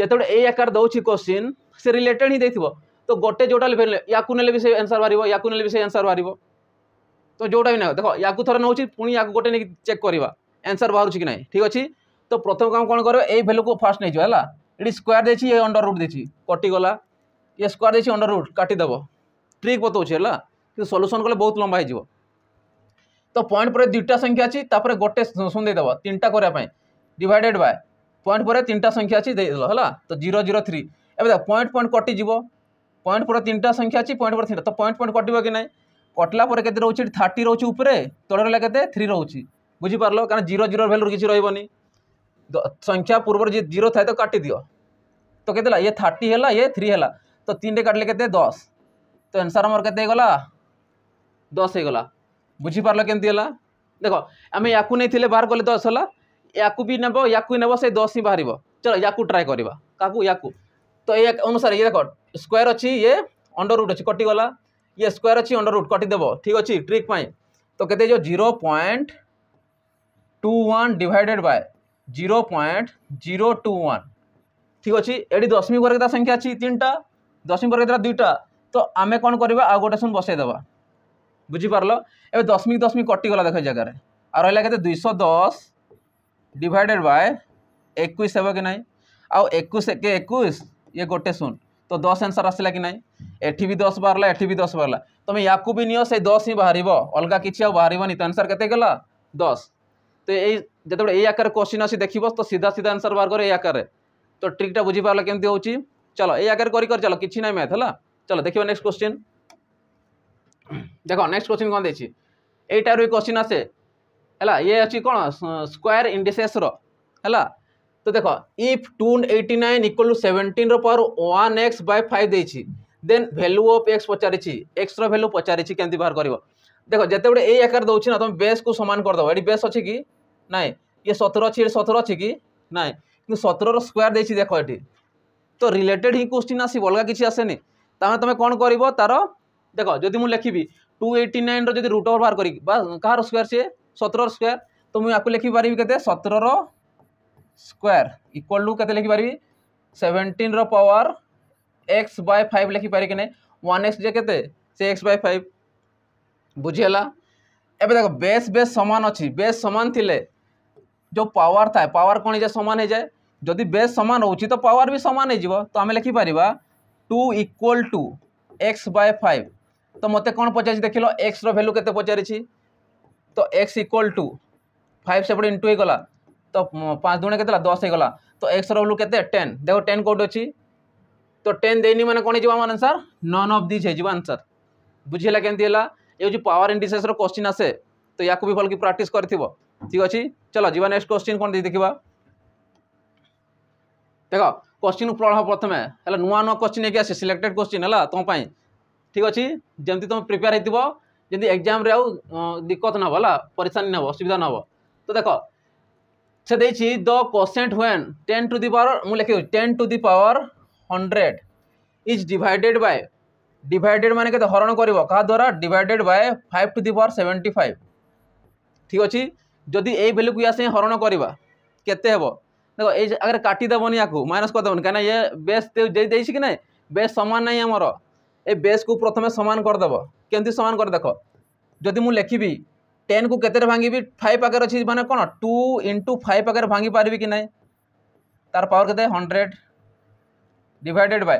ଯେତେବେଳେ ଏଇ ଆକାର ଦେଉଛି କୋଶ୍ଚିନ୍ ସେ ରିଲେଟେଡ୍ ହିଁ ଦେଇଥିବ ତ ଗୋଟେ ଯେଉଁଟା ନେଲେ ୟାକୁ ନେଲେ ବି ସେ ଆନ୍ସର୍ ବାହାରିବ ୟାକୁ ନେଲେ ବି ସେ ଆନ୍ସର୍ ବାହାରିବ ତ ଯେଉଁଟା ବି ନେବ ଦେଖ ୟାକୁ ଥରେ ନେଉଛି ପୁଣି ୟାକୁ ଗୋଟେ ନେଇକି ଚେକ୍ କରିବା ଆନ୍ସର୍ ବାହାରୁଛି କି ନାହିଁ ଠିକ୍ ଅଛି ତ ପ୍ରଥମ କାମ କ'ଣ କରିବ ଏଇ ଭ୍ୟାଲୁକୁ ଫାର୍ଷ୍ଟ ନେଇଯିବ ହେଲା ଏଠି ସ୍କୋୟାର୍ ଦେଇଛି ଏ ଅଣ୍ଡର ରୁଟ୍ ଦେଇଛି କଟିଗଲା ये स्क्वायर देखिए अंडर रुट काटिदेव ट्रिक बताऊे है सल्यूसन कले बहुत लंबा हो तो पॉइंट पर दुईटा संख्या अच्छी तापर गोटे शून्यदेव तीन टा करने डिवाइडेड बाय पॉइंट पर तीन टा संख्या अच्छी देदेल है तो जीरो जीरो थ्री एवं देख पॉइंट पॉइंट कटिज पॉइंट पर तीन टा संख्या अच्छी पॉइंट पर तीन तो पॉइंट पॉइंट कटो कि ना कटला पर केते रोचे थर्टी रोचे उपरे रहा केते थ्री रोचे बुझीपार कारण जीरो जीरो भैल्यूर किसी रही संख्या पूर्व जीरो थाए तो काटिदि तो केते ये थर्टी है ये थ्री है ତ ତିନିରେ କାଟିଲେ କେତେ ଦଶ ତ ଆନ୍ସର୍ ଆମର କେତେ ହେଇଗଲା ଦଶ ହେଇଗଲା ବୁଝିପାରିଲ କେମିତି ହେଲା ଦେଖ ଆମେ ୟାକୁ ନେଇଥିଲେ ବାହାର କଲେ ଦଶ ହେଲା ୟାକୁ ବି ନେବ ୟାକୁ ନେବ ସେଇ ଦଶ ହିଁ ବାହାରିବ ଚଲ ୟାକୁ ଟ୍ରାଏ କରିବା କାହାକୁ ୟାକୁ ତ ଏ ଅନୁସାରେ ଇଏ ଦେଖ ସ୍କୋୟାର ଅଛି ଇଏ ଅଣ୍ଡର ରୁଟ୍ ଅଛି କଟିଗଲା ଇଏ ସ୍କୋୟାର ଅଛି ଅଣ୍ଡର ରୁଟ୍ କଟିଦେବ ଠିକ୍ ଅଛି ଟ୍ରିକ୍ ପାଇଁ ତ କେତେ ହେଇଯିବ zero point two one divided by zero point zero two one ঠিক আছে এটি দশমিক বর্গে তার সংখ্যা আছে তিনটা দশমিক বর্গ কেতেটা দুইটা তো আমি କ'ଣ କରିବା ଆଉ ଗୋଟେ ଶୂନ ବସେଇଦେବା ବୁଝିପାରିଲ ଏବେ ଦଶମିକ ଦଶମିକ କଟିଗଲା ଦେଖ ଏ ଜାଗାରେ ଆଉ ରହିଲା କେତେ ଦୁଇଶହ ଦଶ ଡିଭାଇଡ଼େଡ଼ ବାଏ ଏକୋଇଶ ହେବ କି ନାହିଁ ଆଉ ଏକୋଇଶ ଏକେ ଏକୋଇଶ ଇଏ ଗୋଟେ ଶୂନ ତ ଦଶ ଆନ୍ସର୍ ଆସିଲା କି ନାହିଁ ଏଠି ବି ଦଶ ବାହାରିଲା ଏଠି ବି ଦଶ ବାହାରିଲା ତୁମେ ୟାକୁ ବି ନିଅ ସେଇ ଦଶ ହିଁ ବାହାରିବ ଅଲଗା କିଛି ଆଉ ବାହାରିବନି ତ ଆନ୍ସର୍ କେତେ ଗଲା ଦଶ ତ ଏଇ ଯେତେବେଳେ ଏଇ ଆକାରରେ କୋଶ୍ଚିନ୍ ଆସି ଦେଖିବ ତ ସିଧା ସିଧା ଆନ୍ସର୍ ବାହାର କରେ ଏଇ ଆକାରରେ ତ ଟ୍ରିକ୍ଟା ବୁଝିପାରିଲା କେମିତି ହେଉଛି চলো এই আগে করি চলো କିଛି ନାହିଁ ମ୍ୟାଥ୍ ହେଲା চলো দেখিবা নেক্সট কোশ্চিন দেখো নেক্সট কোশ্চিন କ'ଣ ଦେଇଛି এইটাରୁ ବି କୋଶ୍ଚିନ୍ ଆସେ ହେଲା ଇଏ ଅଛି କ'ଣ ସ୍କୋୟାର ଇଣ୍ଡିସେସ୍ର ହେଲା তো দেখো if two eighty nine equal to সেভেন্টিন্র power one x by five দিয়েছি দেন ভ্যালু অফ এক্স পচারিছি এক্সর ভ্যালু পচারিছি কেমতি বাহার করব দেখো যেতবে এই আকার দেছি না তুমি বেসকে সমান করেদেব এটি বেস অছি কি না ইয়ে সতেরো অছি এটি সতেরো অছি কি না কিন্তু সতেরোর স্কোয়ার দিয়েছি দেখো এটি तो रिलेटेड ही क्वेश्चन आस अलग किसी आसेनि तुम्हें तुम कौन कर तार देख जदि मुझे लिखी टू एट्टी नाइन रि रुट ओवर बाहर कर कह सी सतर स्क्वयर तो मुझे आपको लिखी पारि के सतर स्क्वयर इक्वाल टू के लिखिपर seventeen power x by five लिखिपारे कि वन एक्स जे के एक्स बै फाइव बुझीगला ए देख बेस बेस सामान अच्छी बेस सामान जो पावर थाए पावर कौन जाए सामान जाए যদি বেস সমান রয়েছে তো পাওয়ার বি সমান হয়ে তো আমি লেখিপারা two equal to x by five তো মতো কোণ পচারিছি দেখিল এক্সর ভ্যালু কেতে পচারিছি তো এক্স ইকুয়াল টু ফাইভ সেপটে ইন্টু হয়ে তো পাঁচ দুণে কেতে দশ হয়ে তো এক্সর ভ্যালু কেতে টেন দেখো টেন কোটি অছি তো টেন দেইনি মানে কোণ হয়ে আমার আনসার নন অফ দিজ হয়ে আনসার বুঝিলা কেমতি হল এ হচ্ছে পাওয়ার ইন্ডিসেসর কোশ্চিন আসে তো ইয়াকু বি ভালকি প্রাকটিস করে ঠিক আছে চলো যা নেক্সট কোশ্চিন কোণ দিয়ে দেখা देख क्वेश्चन पढ़ प्रथम है नुआ नुआ क्वेश्चन एक सिलेक्टेड क्वेश्चन है तुम्हें ठीक अच्छे जमी तुम प्रिपेयर होती है जमी एक्जाम दिक्कत नब है परेशानी नब सुविधा नब तो देख से दे द कसेंट when ten to the power मुझे लिखे ten to the power hundred is divided by divided मान के हरण कर द्वारा divided by five to the power seventy five ठीक अच्छे जदि यू आस हरण करवा के देखो ये अगर काटिदेवन या माइनस करदेवन कहीं ये बेस दे कि ना बेस सामान ना आम ए बेस को प्रथम सामान करदेव केमती सामान कर देख जदि मुझ लिखी टेन को कतरे भांगी फाइव पाखे अच्छी मैंने कौन टू इंटू फाइव पाखे भांगी पारि कि ना तार पावर के hundred divided by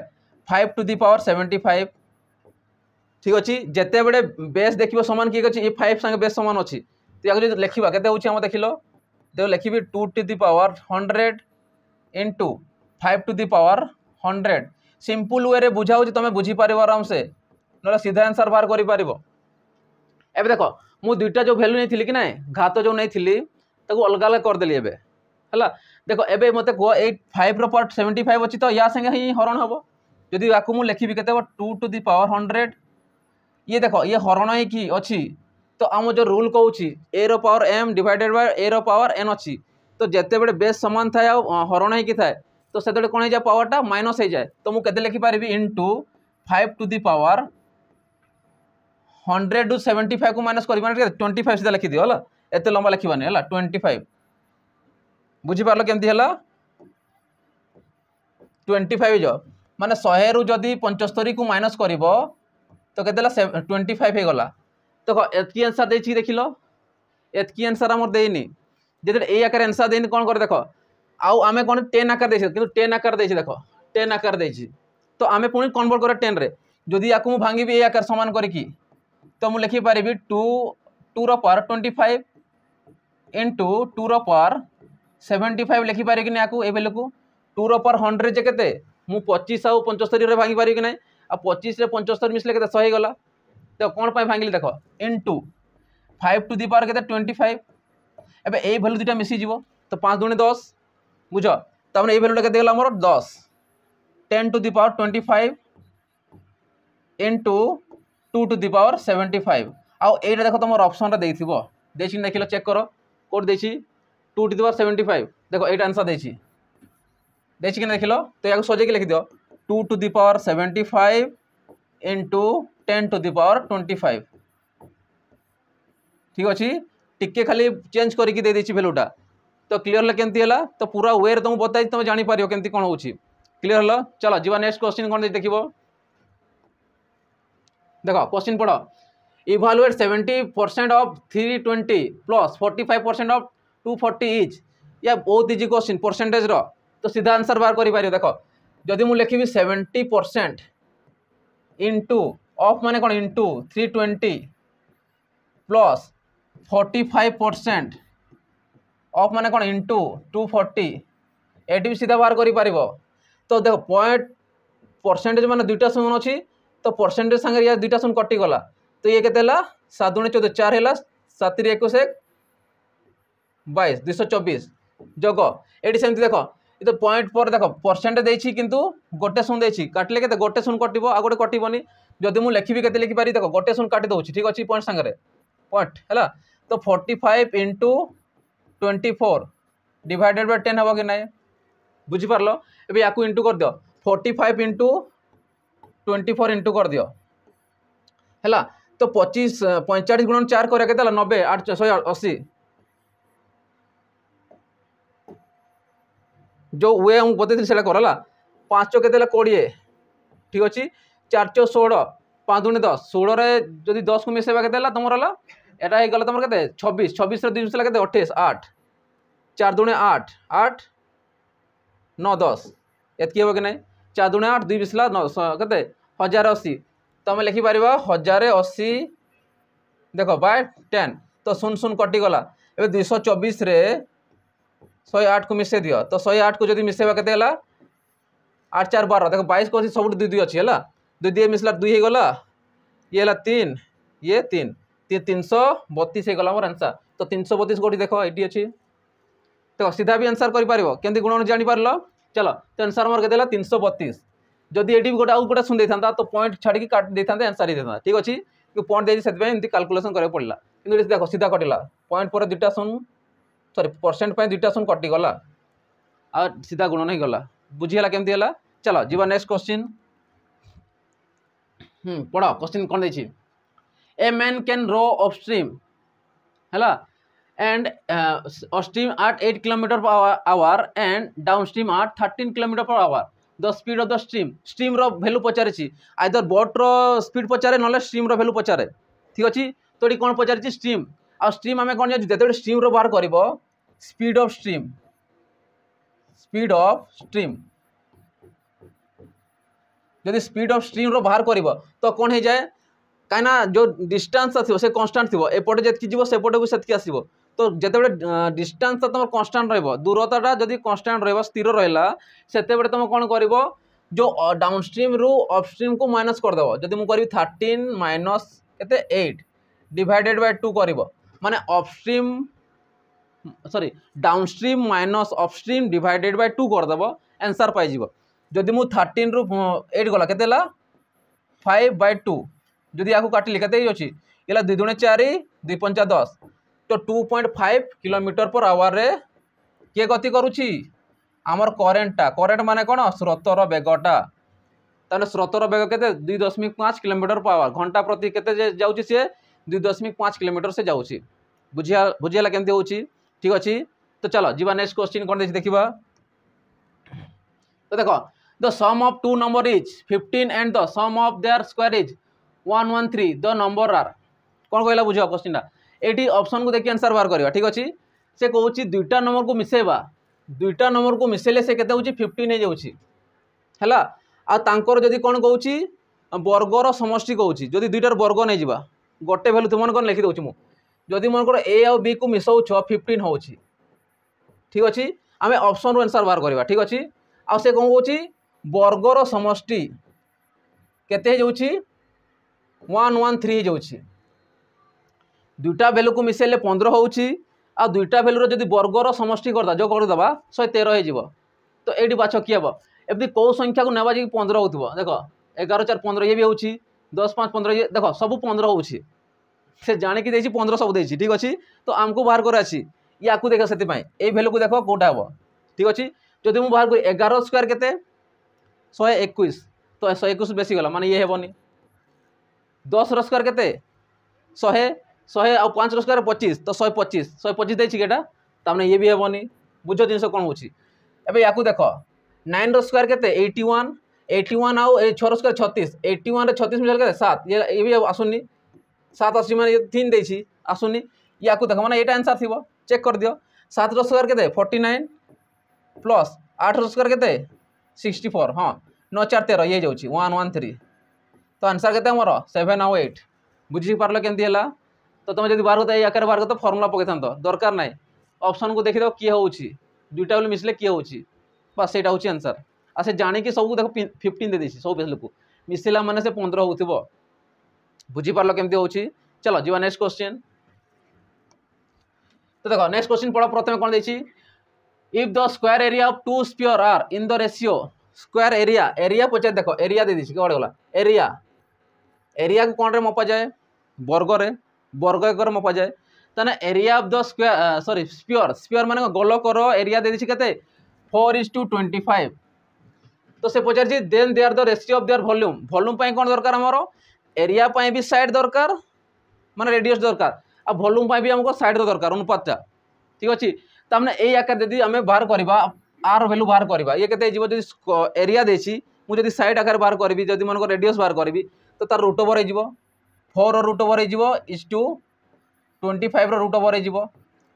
five to the power seventy five ठीक अच्छे जिते बड़े बेस देखिए सामान किए अच्छे ये फाइव सागे बेस सामान अच्छी तो या लिखा के देख ल देख तो लिखी two to the power hundred into five to the power hundred simple way बुझाऊ तुम बुझीपर आराम से ना सीधा आंसर बाहर कर देख मु दुईटा जो भैल्यू नहीं कि ना घात जो नहीं तो अलग अलग करदेली एवं है देख ए मत कह फाइव रट सेवेन्टी फाइव अच्छी तो या संगे ही हरण हे जी आपको मुझे लिखी के two to the power hundred ये देख ये हरण ही अच्छी তো আমার যে রুল কৌছি এ র power m divided by a র পাওয়ার এন অছি তো যেতবে বেস সমান থাকে হরণ হয়েকি থাকে তো সেতবে কোণ হয়ে যায় পাওয়ারটা মাইনস হয়ে যায় তো মু কেতে লিখিপারি into five to the power hundred रु सेवेन्टी फाइव को माइनस कर ट्वेंटी फाइव सीधा लिखिदि है एत लंबा लिखवानी है ट्वेंटी फाइव बुझीपार केमती है ट्वेंटी फाइव इज मानने शहे रु जदि पंचस्तरी को माइनस कर तो के ट्वेंटी फाइव हो गला দেখ এতকি আনসার দিয়েছি কি দেখিল এতকি আনসার আমার দেইনি যেতে এই আকারে আনসার দেইনি কোণ করে দেখ আউ আমি কোণ টেন আকার দিয়েছি কিন্তু টেন আকার দিয়েছি দেখ টেন আকার দিয়েছি তো আমি পুঁ কনভর্ট করে টেন্রে যদি ইয়াকে মু ভাঙিবি এই আকার সমান করিকি তো মু লিখি পারিবি টু টুর পাওয়ার টোয়েন্টি ফাইভ ইন্টু টুর পাওয়ার সেভেন্টি ফাইভ লিখিপারে কি না এই ভ্যালুকু টুর পাওয়ার হন্ড্রেড যে কেতে মু পঁচিশ আউ পঞ্চস্তরীরে ভাঙিপারি কি না আর পঁচিশে পঞ্চস্তরী মিশলে কেতে শহে গলা তো কোণ পাই ভাঙিলি দেখ ইনটু 5 টু দি পাওয়ার কেতে 25 এবে এই ভ্যালু দুইটা মিশি যাব তো 5 2 10 বুঝ তার মানে এই ভ্যালুটা কেতে গেল আমার 10 10 to the power 25 into 2 to the power 75 আও এইটা দেখো তোমার অপশনটা দেইথিব দেইছি না কিলো চেক করো কোড দেইছি 2 টু দি পাওয়ার 75 দেখো এইটা आंसर দেইছি देख कि देख लो तो या सजे लिखिद two to the power seventy five into ten to the power twenty five ठीक अच्छे टी खाली चेंज करके भैल्यूटा तो क्लीयर है कमी है तो पूरा वेर तुमको बता तुम जापर कमी कौन हो क्लीयर है चलो जी नेक्स्ट क्वेश्चन कौन देख देख क्वेश्चन पढ़ evaluate seventy percent of three twenty plus forty five percent of two forty is या बहुत इजी क्वेश्चन परसेंटेज तो सीधा आंसर बाहर कर देख जदि मुझे लिखी सेवेन्टी परसेंट इंटू অফ মানে কোণ into three twenty plus forty five percent of মানে কোণ ইন্টু টু ফর্টি এটি বি সিধা বাহার করিপার তো দেখ পয়েন্ট পরসেন্টেজ মানে দুইটা শূন্য অছি তো পরসেন্টেজ সাংে ইয়া দুইটা শূন্য কটিগলা তো ইয়ে কেতে হলা সাত দুণে চোদ্দ চার হলা সাতির একুশ এক বাইশ দুইশো চব্বিশ যোগ এটি সেমতি দেখ এটা পয়েন্ট পরে দেখ পরসেন্ট দিয়েছি কিন্তু গোটে শূন্য দিয়েছি কাটলে কেতে গোটে শূন্য কটিব আর গোটে কটিবনি যদি মু লিখবি কেতে লিখিপারি দেখ গোটে শূন্য কাটি দেছি ঠিক আছে পয়েন্ট সাংরে পয়েন্ট হল তো forty five into twenty four divided by ten হব কি না বুঝিপারল এবার ইয়াকু ইন্টু করেদিও forty five into twenty four into দিও হল তো পঁচিশ পঁয়চাশ গুণ চার করা কেতে হল নবে আট শহে অশী যে ওয়ে মু বতাইলি সেটা কর হল পাঁচ কেতে হল কোড়িয়ে ঠিক আছে চার চো ষোলো পাঁচ দুণে দশ ষোলোরে যদি দশকু মিশাইবা কেতে হল তোমার হল এটা হয়ে গেল তোমার কেতে ছবিশ ছবিশরে দুই মিশাইলে কেতে অঠেইশ আট চার দুণে আট আট ন দশ এতকি হব কি না চার দুণে আট দুই মিশলা ন কেতে হাজার অশী তুমি লিখিপার হাজার অশী দেখ বাই টেন তো শূন শূন কটিগলা এবার দুইশ চবিশে শহে আট কু মিশাই দিও তো শহে আট কু যদি মিশাইবা কেতে হল আট চার বার দেখ বাইশ কু সবুঠু দুই দুই অছি হলা दुई दिए मिसला दुई होगा ये है तीन ये तीन तीन सौ बतीस होगा मोर आंसर तो तीन सौ बतीस कौटी देख ये अच्छी तो सीधा भी आंसर कर कमी गुण जापर चलो तो आंसर मोर के तीन शौ बतीस जदि ये गोटे आउ गोटे सुन था तो पॉइंट छाड़ी काट दे आंसर ही था ठीक अच्छे पॉइंट देती से एमती काल्कुलेसन करा पड़ा कि देख सीधा कटिला पॉइंट पर दुटा सुन सरी परसेंट दुईटा सुन कटिगला आ सीधा गुणन हो गला बुझीगला केमती है चलो जी नेक्स्ट क्वेश्चन হুম পড় কোশ্চিন କ'ଣ ଦେଇଛି a man can row of stream ହେଲା and uh, upstream at 8 km per hour, hour and downstream at 13 km per hour the speed of the stream stream ro value pacharichi either boat ro speed pachare nole stream ro value pachare ঠিক আছে তো এটি কোণ পচারিছি stream আর stream আমি কোণ জানি যেতবে stream র বাহার করিব speed of stream speed of stream जदि स्पीड अफ स्ट्रीम्र बाहर कर तो कौन हो जाए कहीं जो डिस्टान्स आसो से कनस्टाट थी एपटे जी सेपटे को सेक तो जिते डिस्टान्स तुम कनस्टाट रूरताटा जदि कनस्टाट रिर रहा सेत तुम कौन कर जो डाउन स्ट्रीम रु अफ को माइनस करदेव जदि मुझे थर्टीन माइनस केट एट बै टू कर मानने up stream down stream minus up stream by two करदेव एनसर पाइब ଯଦି ମୁଁ ଥାର୍ଟିନ୍ରୁ ଏଇଟ୍ ଗଲା କେତେ ହେଲା ଫାଇଭ୍ ବାଇ ଟୁ ଯଦି ଆକୁ କାଟିଲି କେତେ ହେଇଯାଉଛି ହେଲା ଦୁଇ ଦୁଣେ ଚାରି ଦୁଇ ପଞ୍ଚା ଦଶ ତ two point five kilometre per ଆୱାର୍ରେ କିଏ ଗତି କରୁଛି ଆମର କରେଣ୍ଟଟା କରେଣ୍ଟ ମାନେ କ'ଣ ସ୍ରୋତର ବେଗଟା ତାହେଲେ ସ୍ରୋତର ବେଗ କେତେ ଦୁଇ ଦଶମିକ ପାଞ୍ଚ କିଲୋମିଟର ପର୍ ଆୱାର ଘଣ୍ଟା ପ୍ରତି କେତେ ଯାଉଛି ସିଏ ଦୁଇ ଦଶମିକ ପାଞ୍ଚ କିଲୋମିଟର ସେ ଯାଉଛି ବୁଝି ବୁଝି ହେଲା କେମିତି ହେଉଛି ଠିକ୍ ଅଛି ତ ଚାଲ ଯିବା ନେକ୍ସଟ କ୍ୱେଶ୍ଚିନ୍ କ'ଣ ଦେଇଛି ଦେଖିବା তো দেখো the sum of two number is fifteen and the sum of their square is one one three the number are କ'ଣ କହିଲା ବୁଝ କୋଶ୍ଚିନ୍ଟା ଏଇଠି ଅପସନ୍କୁ ଦେଖି ଆନ୍ସର୍ ବାହାର କରିବା ଠିକ୍ ଅଛି ସେ କହୁଛି ଦୁଇଟା ନମ୍ବରକୁ ମିଶାଇବା ଦୁଇଟା ନମ୍ବରକୁ ମିଶାଇଲେ ସେ କେତେ ହେଉଛି ଫିଫ୍ଟିନ୍ ହେଇଯାଉଛି ହେଲା ଆଉ ତାଙ୍କର ଯଦି କ'ଣ କହୁଛି ବର୍ଗର ସମଷ୍ଟି କହୁଛି ଯଦି ଦୁଇଟାର ବର୍ଗ ନେଇଯିବା ଗୋଟେ ଭ୍ୟାଲୁ ତୁମମାନେ କ'ଣ ଲେଖିଦେଉଛି ମୁଁ ଯଦି ମନେକର ଏ ଆଉ ବିକୁ ମିଶାଉଛ ଫିଫ୍ଟିନ୍ ହେଉଛି ଠିକ୍ ଅଛି ଆମେ ଅପସନ୍ରୁ ଆନ୍ସର୍ ବାହାର କରିବା ଠିକ୍ ଅଛି ଆଉ ସେ କ'ଣ ହେଉଛି ବର୍ଗର ସମଷ୍ଟି କେତେ ହେଇଯାଉଛି ୱାନ୍ ୱାନ୍ ଥ୍ରୀ ହେଇଯାଉଛି ଦୁଇଟା ଭ୍ୟାଲୁକୁ ମିଶାଇଲେ ପନ୍ଦର ହେଉଛି ଆଉ ଦୁଇଟା ଭ୍ୟାଲୁର ଯଦି ବର୍ଗର ସମଷ୍ଟି କରିଦେବା ଯୋଗ କରିଦେବା ଶହେ ତେର ହେଇଯିବ ତ ଏଇଠି ବାଛ କିଏ ହେବ ଏମିତି କେଉଁ ସଂଖ୍ୟାକୁ ନେବା ଯାଇକି ପନ୍ଦର ହେଉଥିବ ଦେଖ ଏଗାର ଚାରି ପନ୍ଦର ଇଏ ବି ହେଉଛି ଦଶ ପାଞ୍ଚ ପନ୍ଦର ଇଏ ଦେଖ ସବୁ ପନ୍ଦର ହେଉଛି ସେ ଜାଣିକି ଦେଇଛି ପନ୍ଦର ସବୁ ଦେଇଛି ଠିକ୍ ଅଛି ତ ଆମକୁ ବାହାର କରାଅଛି ୟାକୁ ଦେଖ ସେଥିପାଇଁ ଏଇ ଭ୍ୟାଲୁକୁ ଦେଖ କେଉଁଟା ହେବ ଠିକ୍ ଅଛି जदि मुझ बाहर करगार स्क्वयर के शहे एक तो शहे एक बेसीगला मानते ये हेनी दस रोयर के शहे शहे आ पाँच रोयर पचीस तो शहे पचीस शहे पचीस देटा तमें ये भी हेनी बुझ जिन कौन हो देख नाइन रोयर के वन एट्टी वन आ छ रोयर छतीस एट्टी वन छतीस मिल के सात ये ये भी आसुनि सात आस मैंने तीन देसुनि या देख मैंने यहाँ आंसर थी चेक कर दि सात रोयर के फोर्टी नाइन प्लस आठ रोस्कोर के सिक्सटी फोर हाँ नौ चार तेरह ये जाऊँगी वन वन थ्री तो आंसर के मोर सेभेन आउ एट बुझी पार्ल के तो तुम जब बाहर ये आकार बाहर तो फर्मुला पकई था दरकार ना अप्सन को देखीद किए हो दुईटा बोली मिसले किए होटा होन्सर आ से जाणी सब देख फिफ्टन दे सब पेसल को मिसला मैंने से पंद्रह हो बुझीपार कमी हो चलो जी नेक्स्ट क्वेश्चन तो देख नेक्स्ट क्वेश्चन पढ़ा प्रथम कौन देती if the square area of two sphere are in the ratio square area area पचार देख एरिया दे दी कड़े गला एरिया एरिया को कौन मपा जाए बर्गर बर्ग एक मपा जाए तेने एरिया अफ द स्क्वायर सरी स्पीयर स्पीयर मान कर एरिया दे दी के four is to twenty five तो से पचार देन दे are the ratio of their volume volume कौन दरकार आमर एरिया भी सैड दरकार मान रेडियस दरकार आ भल्यूम भी आमको सैड्र दरकार अनुपात ठीक अच्छे ତ ଆମେ ଏଇ ଆକାର ଯଦି ଆମେ ବାହାର କରିବା ଆର୍ ଭ୍ୟାଲୁ ବାହାର କରିବା ଇଏ କେତେ ହେଇଯିବ ଯଦି ଏରିଆ ଦେଇଛି ମୁଁ ଯଦି ସାଇଡ୍ ଆକାର ବାହାର କରିବି ଯଦି ମନେକର ରେଡିୟସ୍ ବାହାର କରିବି ତ ତାର ରୁଟ୍ ଓଭର୍ ହେଇଯିବ ଫୋର୍ର ରୁଟ୍ ଓଭର୍ ହେଇଯିବ ଇଜ୍ ଟୁ ଟ୍ୱେଣ୍ଟି ଫାଇଭ୍ର ରୁଟ୍ ଓଭର୍ ହେଇଯିବ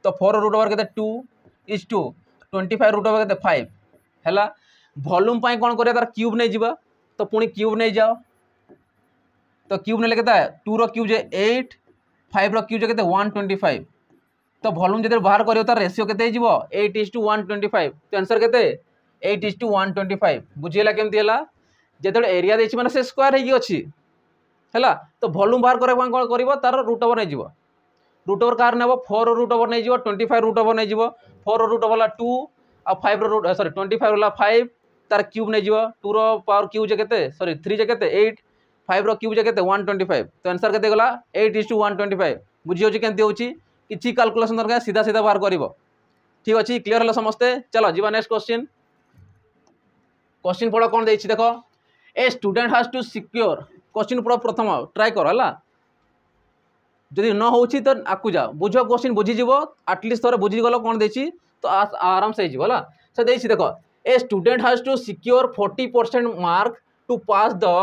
ତ ଫୋର୍ର ରୁଟ୍ ଓଭର୍ କେତେ two is to twenty five root over କେତେ ଫାଇଭ୍ ହେଲା ଭଲ୍ୟୁମ୍ ପାଇଁ କ'ଣ କରିବା ତାର କ୍ୟୁବ୍ ନେଇଯିବା ତ ପୁଣି କ୍ୟୁବ୍ ନେଇଯାଅ ତ କ୍ୟୁବ୍ ନେଲେ କେତେ ଟୁର କ୍ୟୁବ୍ ଯେ ଏଇଟ୍ ଫାଇଭ୍ର କ୍ୟୁବ୍ ଯେ କେତେ ୱାନ୍ ଟ୍ୱେଣ୍ଟି ଫାଇଭ୍ तो भल्यूम जब बाहर कर रेसीो के is to one twenty five तो आंसर के eight is to one twenty five बुझीगला केमती है जो एरिया मैंने से स्क्वयर होगी तो भल्यूम बाहर करने कौन कर तार रुट ओवर नहीं रुट ओवर कार नब फोर रुट ओवर नहीं ट्वेंटी फाइव रुट ओवर नहीं फोर रुट ओवर टू आ फाइव रुट सरी ट्वेंटी फाइव वाला फाइव तार क्यूब नहीं टू रवर क्यूब के सरी थ्री जे के एट फाइव र्यूब जे के वन ट्वेंटी फाइव तो आंसर के eight is to one twenty five बुझी होती होती କିଛି କାଲକୁଲେସନ୍ ଦରକାର ସିଧା ସିଧା ବାହାର କରିବ ଠିକ୍ ଅଛି କ୍ଲିଅର୍ ହେଲା ସମସ୍ତେ ଚାଲ ଯିବା ନେକ୍ସଟ କ୍ୱେଶ୍ଚିନ୍ क्वेश्चन पढ़ो कौन दे देख a student has to secure question पढ़ो प्रथम ट्राए कर है जदि न हो तो आपको जाओ बुझ क्वेश्चन बुझीज आटलिस्ट थोड़े बुझीगल कौन दे तो आ, आराम से है से देख a student has to secure forty percent mark to pass the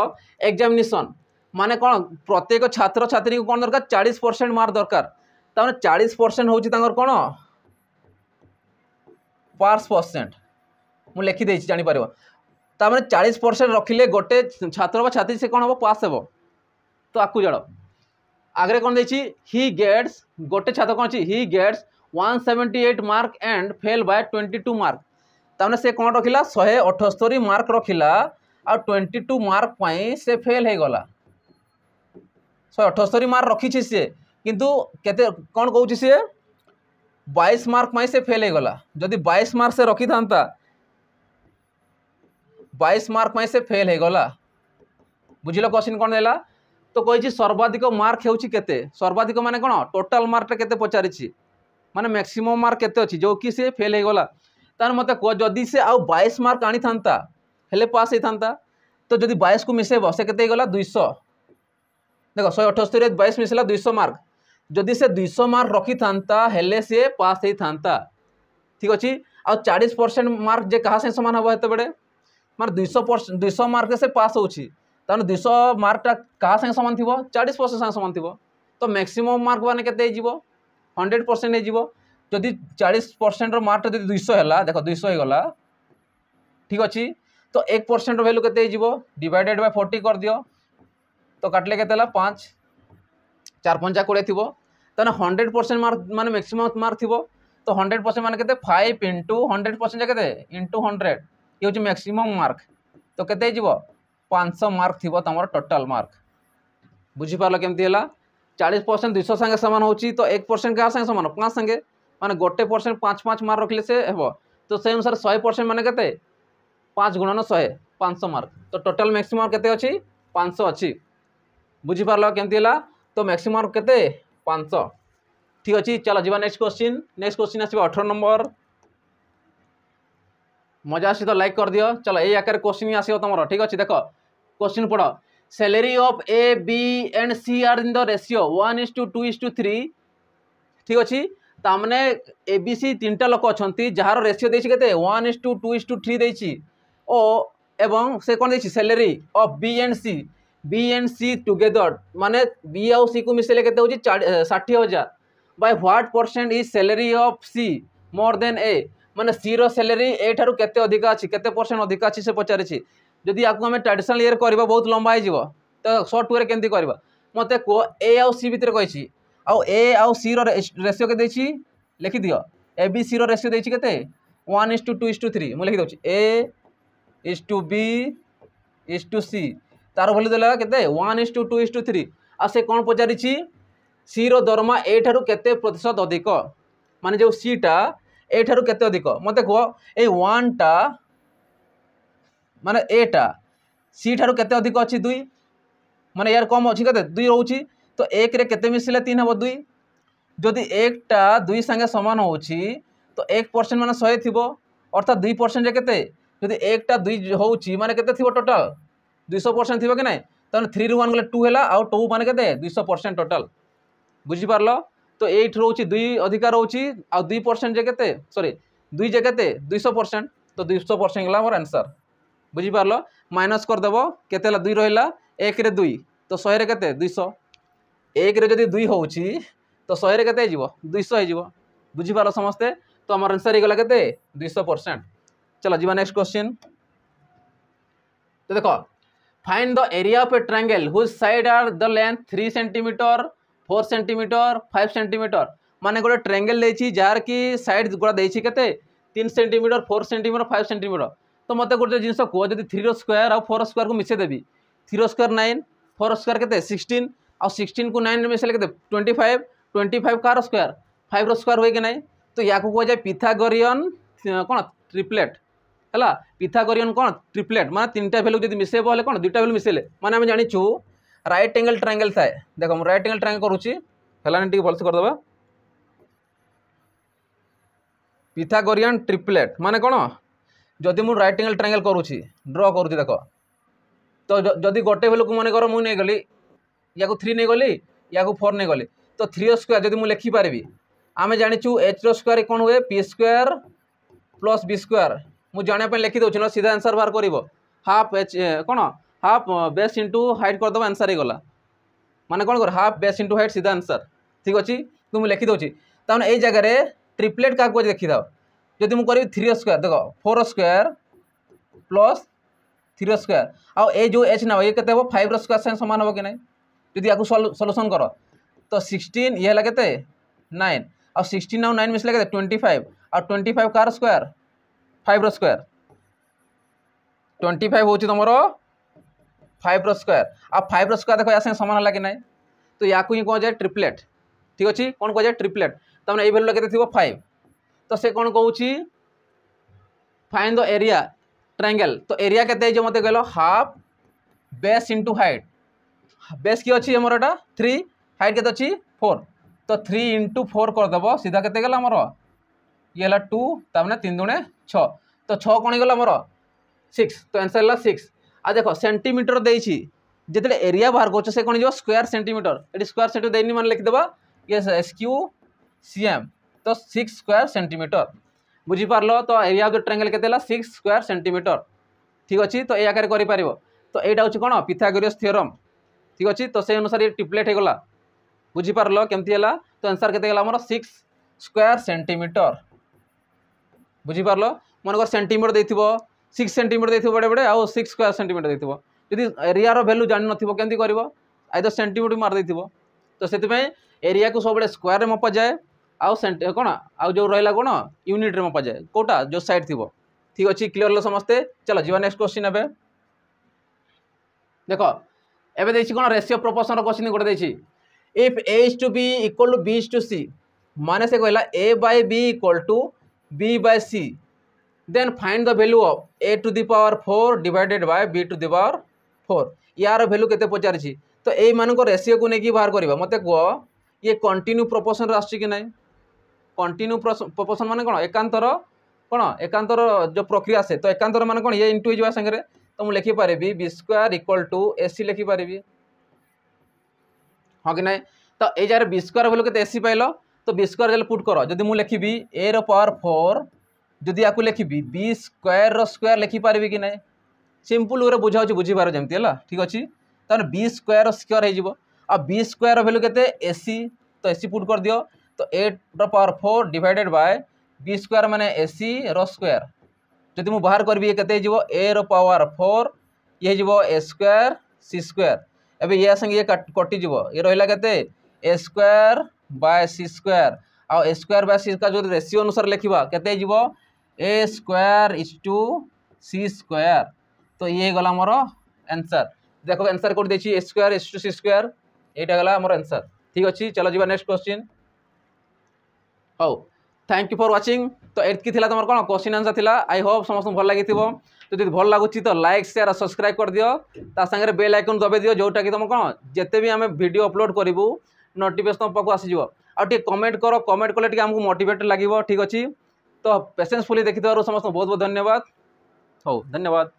examination माने कौन प्रत्येक छात्र छात्री को कौन दरकार चालीस परसेंट मार्क दरकार ତାମାନେ ଚାଳିଶ ପରସେଣ୍ଟ ହେଉଛି ତାଙ୍କର କ'ଣ ପାର୍ସ ପରସେଣ୍ଟ ମୁଁ ଲେଖିଦେଇଛି ଜାଣିପାରିବ ତାମାନେ ଚାଳିଶ ପରସେଣ୍ଟ ରଖିଲେ ଗୋଟେ ଛାତ୍ର ବା ଛାତ୍ରୀ ସେ କ'ଣ ହେବ ପାସ୍ ହେବ ତ ଆକୁ ଜାଣ ଆଗରେ କ'ଣ ଦେଇଛି ହି ଗେଟ୍ସ ଗୋଟେ ଛାତ୍ର କ'ଣ ଅଛି he gets one seventy eight mark and fail by twenty two mark ତାମାନେ ସେ କ'ଣ ରଖିଲା ଶହେ ଅଠସ୍ତରୀ ମାର୍କ ରଖିଲା ଆଉ ଟ୍ୱେଣ୍ଟି ଟୁ ମାର୍କ ପାଇଁ ସେ ଫେଲ୍ ହେଇଗଲା ଶହେ ଅଠସ୍ତରୀ ମାର୍କ ରଖିଛି ସିଏ किंतु कितने कौन कौन सी बैस मार्क में से फेल होगा जदि बैस मार्क से रखी था बैस मार्क में से फेल हो बुझ क्वेश्चन कौन देला तो कही सर्वाधिक मार्क होते सर्वाधिक मान कौन टोटाल मार्क के पचार मान मैक्सीम मार्क के जो कि सी फेल होगा तार मत कह जदि से आउ बैस मार्क आनी था पास होता तो जदि बैस को मिसेब से कते दुई देख शहे अठस्तरी बैस मिसला दुई मार्क ଯଦି ସେ ଦୁଇଶହ ମାର୍କ ରଖିଥାନ୍ତା ହେଲେ ସେ ପାସ୍ ହେଇଥାନ୍ତା ଠିକ୍ ଅଛି ଆଉ ଚାଳିଶ ପରସେଣ୍ଟ ମାର୍କ ଯେ କାହା ସାଙ୍ଗେ ସମାନ ହେବ ସେତେବେଳେ ମାନେ ଦୁଇଶହ ପରସେଣ୍ଟ ଦୁଇଶହ ମାର୍କରେ ସେ ପାସ୍ ହେଉଛି ତାହେଲେ ଦୁଇଶହ ମାର୍କଟା କାହା ସାଙ୍ଗେ ସମାନ ଥିବ ଚାଳିଶ ପରସେଣ୍ଟ ସାଙ୍ଗେ ସମାନ ଥିବ ତ ମ୍ୟାକ୍ସିମମ୍ ମାର୍କ ମାନେ କେତେ ହେଇଯିବ ହଣ୍ଡ୍ରେଡ଼ ପରସେଣ୍ଟ ହେଇଯିବ ଯଦି ଚାଳିଶ ପରସେଣ୍ଟର ମାର୍କଟା ଯଦି ଦୁଇଶହ ହେଲା ଦେଖ ଦୁଇଶହ ହେଇଗଲା ଠିକ୍ ଅଛି ତ ଏକ ପରସେଣ୍ଟର ଭ୍ୟାଲୁ କେତେ ହେଇଯିବ ଡିଭାଇଡ଼େଡ଼ ବାଇ ଫୋର୍ଟି କରିଦିଅ ତ କାଟିଲେ କେତେ ହେଲା ପାଞ୍ଚ চার পঞ্চা কোড়িয়ে থিব ତାହେଲେ ହଣ୍ଡ୍ରେଡ଼ ପରସେଣ୍ଟ ମାର୍କ ମାନେ ମ୍ୟାକ୍ସିମମ୍ ମାର୍କ ଥିବ ତ ହଣ୍ଡ୍ରେଡ଼ ପରସେଣ୍ଟ ମାନେ କେତେ ଫାଇଭ୍ ଇଣ୍ଟୁ ହଣ୍ଡ୍ରେଡ଼ ପରସେଣ୍ଟ କେତେ ଇଣ୍ଟୁ ହଣ୍ଡ୍ରେଡ଼ ଇଏ ହେଉଛି ମ୍ୟାକ୍ସିମମ୍ ମାର୍କ ତ କେତେ ହେଇଯିବ ପାଞ୍ଚଶହ ମାର୍କ ଥିବ ତୁମର ଟୋଟାଲ୍ ମାର୍କ ବୁଝିପାରିଲ କେମିତି ହେଲା ଚାଳିଶ ପରସେଣ୍ଟ ଦୁଇଶହ ସାଙ୍ଗେ ସମାନ ହେଉଛି ତ ଏକ ପରସେଣ୍ଟ କାହା ସାଙ୍ଗେ ସମାନ ପାଞ୍ଚ ସାଙ୍ଗେ ମାନେ ଗୋଟେ ପରସେଣ୍ଟ ପାଞ୍ଚ ପାଞ୍ଚ ମାର୍କ ରଖିଲେ ସେ ହେବ ତ ସେଇ ଅନୁସାରେ ଶହେ ପରସେଣ୍ଟ ମାନେ କେତେ ପାଞ୍ଚ ଗୁଣନ ଶହେ ପାଞ୍ଚଶହ ମାର୍କ ତ ଟୋଟାଲ୍ ମ୍ୟାକ୍ସିମମ୍ କେତେ ଅଛି ପାଞ୍ଚଶହ ଅଛି ବୁଝିପାରିଲ କେମିତି ହେଲା তো ম্যাক্সিমମ୍ কেতে ପାଞ୍ଚ ଠିକ୍ ଅଛି ଚାଲ ଯିବା ନେକ୍ସଟ କ୍ୱେଶ୍ଚିନ୍ ନେକ୍ସଟ କ୍ୱେଶ୍ଚିନ୍ ଆସିବ ଅଠର ନମ୍ବର ମଜା ଆସିତ ଲାଇକ୍ କରିଦିଅ ଚାଲ ଏଇ ଆକାରରେ କ୍ୱେଶ୍ଚିନ୍ ଆସିବ ତୁମର ଠିକ୍ ଅଛି ଦେଖ କ୍ୱେଶ୍ଚିନ୍ ପଢ଼ salary of A B and C are in the ratio one is to two is to three ঠিক আছে তামানে এ বি সি তিনটা লোক অনেক যার রেসিও দিয়েছি কেতে one is to two is to three দিয়েছি ও এবং সে কোণ দিয়েছি salary of B and C B and C together মানে বি আউ সি কু মিশাইলে কেতে হচ্ছে ষাঠি হাজার by what percent is salary of C more than A মানে সি র স্যালারি এ ঠার কেতে অধিক আছে কেতে পরসেন্ট অধিক আছে সে পচারিছি যদি আকু আমি ট্রাডিশনাল ইয়ে করা বহুত লম্বা হয়ে তো সর্ট ওয়ে কেমতি করা মতো কুহ এ আউ সি ভিতরে কইছি আউ এ আউ সি র রেসিও কে দিয়েছি লিখি দিও এ বি সি র রেসিও দিয়েছি কেতে one is to two is to three মু লিখি দেছি A is to B is to C ତାର ଦେଲା କେତେ one is to two is to three ଆଉ ସେ କ'ଣ ପଚାରିଛି ସିର ଦରମା ଏଠାରୁ କେତେ ପ୍ରତିଶତ ଅଧିକ ମାନେ ଯେଉଁ ସିଟା ଏଠାରୁ କେତେ ଅଧିକ ମୋତେ କୁହ ଏଇ ୱାନ୍ଟା ମାନେ ଏଟା ସି ଠାରୁ କେତେ ଅଧିକ ଅଛି ଦୁଇ ମାନେ ଏହାର କମ୍ ଅଛି କେତେ ଦୁଇ ରହୁଛି ତ ଏକରେ କେତେ ମିଶିଲେ ତିନି ହେବ ଦୁଇ ଯଦି ଏକଟା ଦୁଇ ସାଙ୍ଗେ ସମାନ ହେଉଛି ତ ଏକ ପରସେଣ୍ଟ ମାନେ ଶହେ ଥିବ ଅର୍ଥାତ୍ ଦୁଇ ପରସେଣ୍ଟରେ କେତେ ଯଦି ଏକଟା ଦୁଇ ହେଉଛି ମାନେ କେତେ ଥିବ ଟୋଟାଲ୍ ଦୁଇଶହ ପରସେଣ୍ଟ ଥିବ କି ନାହିଁ ତାହେଲେ ଥ୍ରୀରୁ ୱାନ୍ ଗଲେ ଟୁ ହେଲା ଆଉ ଟୁ ମାନେ କେତେ ଦୁଇଶହ ପରସେଣ୍ଟ ଟୋଟାଲ ବୁଝିପାରିଲ ତ ଏଇଠି ରହୁଛି ଦୁଇ ଅଧିକା ରହୁଛି ଆଉ ଦୁଇ ପରସେଣ୍ଟ ଯେ କେତେ ସରି ଦୁଇ ଯେ କେତେ ଦୁଇଶହ ପରସେଣ୍ଟ ତ ଦୁଇଶହ ପରସେଣ୍ଟ ହେଲା ଆମର ଆନ୍ସର୍ ବୁଝିପାରିଲ ମାଇନସ୍ କରିଦେବ କେତେ ହେଲା ଦୁଇ ରହିଲା ଏକରେ ଦୁଇ ତ ଶହେରେ କେତେ ଦୁଇଶହ ଏକରେ ଯଦି ଦୁଇ ହେଉଛି ତ ଶହେରେ କେତେ ହେଇଯିବ ଦୁଇଶହ ହେଇଯିବ ବୁଝିପାରିଲ ସମସ୍ତେ ତ আমার আনসার হয়ে কেতে দুইশ পরসেন্ট চলো যা নেক্সট কোশ্চিন তো দেখো find the area of a triangle whose side are the length three centimetre four centimetre five centimetre माने गोटे ट्रायंगल देछि जार की साइड गोड़ा देछि केते 3 सेंटीमीटर 4 सेंटीमीटर 5 सेंटीमीटर तो मत गोटे जिनस कह जदि 3 रो आ फोर रो स्क्वायर को मिसे देबी 3 रो स्क्वायर 9 4 रो आ 16 को नाइन रे मिसेले केते 25 25 कार स्क्वायर 5 रो स्क्वायर होय के नै तो याको कह पिथागोरियन कोन ट्रिप्लेट ହେଲା ପିଥାଗୋରିଅନ୍ କ'ଣ ଟ୍ରିପ୍ଲେଟ୍ ମାନେ ତିନିଟା ଭ୍ୟାଲୁ ଯଦି ମିଶାଇବ ହେଲେ କ'ଣ ଦୁଇଟା ଭ୍ୟାଲୁ ମିଶାଇଲେ ମାନେ ଆମେ ଜାଣିଛୁ ରାଇଟ୍ ଆଙ୍ଗେଲ୍ ଟ୍ରାଙ୍ଗେଲ୍ ଥାଏ ଦେଖ ମୁଁ ରାଇଟ୍ ଆଙ୍ଗେଲ୍ ଟ୍ରାଙ୍ଗେଲ୍ କରୁଛି ହେଲାନି ଟିକେ ଭଲସେ କରିଦେବା ପିଥାଗୋରିଆନ୍ ଟ୍ରିପ୍ଲେଟ୍ ମାନେ କ'ଣ ଯଦି ମୁଁ ରାଇଟ୍ ଆଙ୍ଗେଲ୍ ଟ୍ରାଙ୍ଗେଲ୍ କରୁଛି ଡ୍ର କରୁଛି ଦେଖ ତ ଯଦି ଗୋଟେ ଭ୍ୟାଲୁକୁ ମନେକର ମୁଁ ନେଇଗଲି ୟାକୁ ଥ୍ରୀ ନେଇଗଲି ୟାକୁ ଫୋର୍ ନେଇଗଲି ତ ଥ୍ରୀ ସ୍କୋୟାର୍ ଯଦି ମୁଁ ଲେଖିପାରିବି ଆମେ ଜାଣିଛୁ ଏଚ୍ର ସ୍କୋୟାର୍ କ'ଣ ହୁଏ P square plus B square ମୁଁ ଜାଣିବା ପାଇଁ ଲେଖି ଦେଉଛି ନ ସିଧା ଆନ୍ସର୍ ବାହାର କରିବ ହାଫ୍ ଏଚ୍ କ'ଣ ହାଫ୍ ବେସ୍ ଇଣ୍ଟୁ ହାଇଟ୍ କରିଦେବ ଆନ୍ସର୍ ହେଇଗଲା ମାନେ କ'ଣ କର ହାଫ୍ ବେସ୍ ଇଣ୍ଟୁ ହାଇଟ୍ ସିଧା ଆନ୍ସର୍ ଠିକ୍ ଅଛି କିନ୍ତୁ ମୁଁ ଲେଖି ଦେଉଛି ତାମାନେ ଏଇ ଜାଗାରେ ଟ୍ରିପ୍ଲେଟ୍ କାହାକୁ ଅଛି ଦେଖିଥାଅ ଯଦି ମୁଁ କରିବି ଥ୍ରୀ ସ୍କୋୟାର୍ ଦେଖ four square plus three square ଆଉ ଏ ଯେଉଁ ଏଚ୍ ନେବ ଇଏ କେତେ ହେବ ଫାଇଭ୍ର ସ୍କୋୟାର୍ ସାଙ୍ଗେ ସମାନ ହେବ କି ନାହିଁ ଯଦି ୟାକୁ ସଲ୍ୟୁସନ୍ କର ତ ସିକ୍ସଟିନ୍ ଇଏ ହେଲା କେତେ ନାଇନ୍ ଆଉ ସିକ୍ସଟିନ୍ ଆଉ ନାଇନ୍ ମିଶିଲା କେତେ ଟ୍ୱେଣ୍ଟି ଫାଇଭ୍ ଆଉ ଟ୍ୱେଣ୍ଟି ଫାଇଭ୍ କାହାର square five square twenty five हूँ तुम फाइव स्क्वयर आ फाइव स्क्वयर देख या सामान है कि ना तो या कौन जाए ट्रिपलेट ठीक अच्छे कौन कह जाए ट्रिपलेट तमें ये भैल्यू कैसे थोड़ा फाइव तो से कौन कौन फाइन द एरिया ट्राएंगल तो एरिया के मत कह half base into height base किए अच्छी मोर थ्री हाइट के फोर तो थ्री इंटू फोर करदेव सीधा के ये है टू तामने तीन दुणे छ तो छ कौन हो गला मोर सिक्स तो आंसर है सिक्स आ देख सेमिटर देती जिते एरिया बाहर कर से कौन स्क्वयर सेमिटर ये स्क्वयर सेट देनी मैंने लिखिदेवा ये एस क्यू सी एम तो सिक्स स्क्वयर सेमिटर बुझीपार तो एरिया अफ द ट्राएंगल के सिक्स स्क्वयर सेमिटर ठीक अच्छे तो ये आकार कर तो यहाँ हूँ कौन पिथागोरियस थिओरम ठीक अच्छे तो से अनुसार ये ट्रिपलेट होगा बुझीपार केमती है तो आंसर के सिक्स स्क्वयर सेमिटर বুঝিপারল মনেকর সেটিমিটর দিয়ে সিক্স সেটিমিটর দিয়ে বেড়ে বেড়ে আও সিক্স স্কোয়ার সেটিমিটর দিয়ে যদি এরিয়ার ভ্যালু জানি নমি করব আইদর সেটিমিটর মারিদেই তো সেপাই এরিয়া সবুড়ে স্কোয়ারে মপা যায় আউ কোণ আউ যে রহলা কোণ ইউনিট্রে মপা যায় কোটা যে সাইড থাকবে ঠিক আছে ক্লিয়ার হল সমস্তে চলো যা নেক্সট কোশ্চিন এবে দেখ এবে দিয়েছি কোণ রেসিও প্রপোর্সনর কোশ্চিন গোটে দিয়েছি if A is to B equal to B is to C মানে সে কহিলা A by B equal to b by c then find the value of a to the power 4 divided by b to the power 4 यार value केते पचारिछि तो एई मानक ratio को नेकी बाहर करबा मते को ये कंटिन्यू प्रोपोर्शन रासछि कि नाही कंटिन्यू प्रोपोर्शन माने कोन एकांतर কোণ একান্তর যে প্রক্রিয়া আছে তো একান্তর মানে কোণ ইয়ে ইন্টু হয়ে সাংরে তো মু লিখি পারিবি B square equal to AC লিখি পারিবি হ্যাঁ কি না তো এই জায়গায় বি স্কোয়ার ভ্যালু কেতে এসি পাইল तो बी स्क्वयर जो पुट कर जब मुझ लिखी ए रवर फोर जदि या लिखी बि स्क्र स्क्यर लिखिपारि कि ना सिंपल वे बुझाऊँ बुझीपार जमी है ठीक अच्छे तेज़ बी स्क्यर स्क्यर हो बी स्क्यर भैल्यू के एसी तो एसी पुट कर दि तो एट रवर four divided by B square मैंने एसी रक्यर जब मुझ बाहर करी के ए रवर फोर ये हो स्क्र सी स्क्यर एवं ये संगे ये कटिज ये रहा के स्क्यर बाय सी स्क्वायर आउ ए स्क्वायर बाय सी का जो रेसीो अनुसार लिखा के A is to C square तो ये गला मोर आंसर देख एनसर कौट दे square is to C square यहाँ गला मोर आंसर ठीक अच्छे चलो जी next question how thank you for watching तो एट थी तुम कौन क्वेश्चन आंसर थी आई होप समस्त भल लगी तो जब भल लगुच तो लाइक सेयार सब्सक्राइब कर दिव्य ता बेल आइकन दबे दियो जोटा कि तुम कौन जिते भी आम भिड अपलोड करूँ नोटिफिकेशन तुम पाक आसीज आए कमेंट कर कमेंट कले आमको मोटेट लगे ठीक अच्छी तो पेसेन्सफुली देखिथ समस्त बहुत बहुत धन्यवाद हो धन्यवाद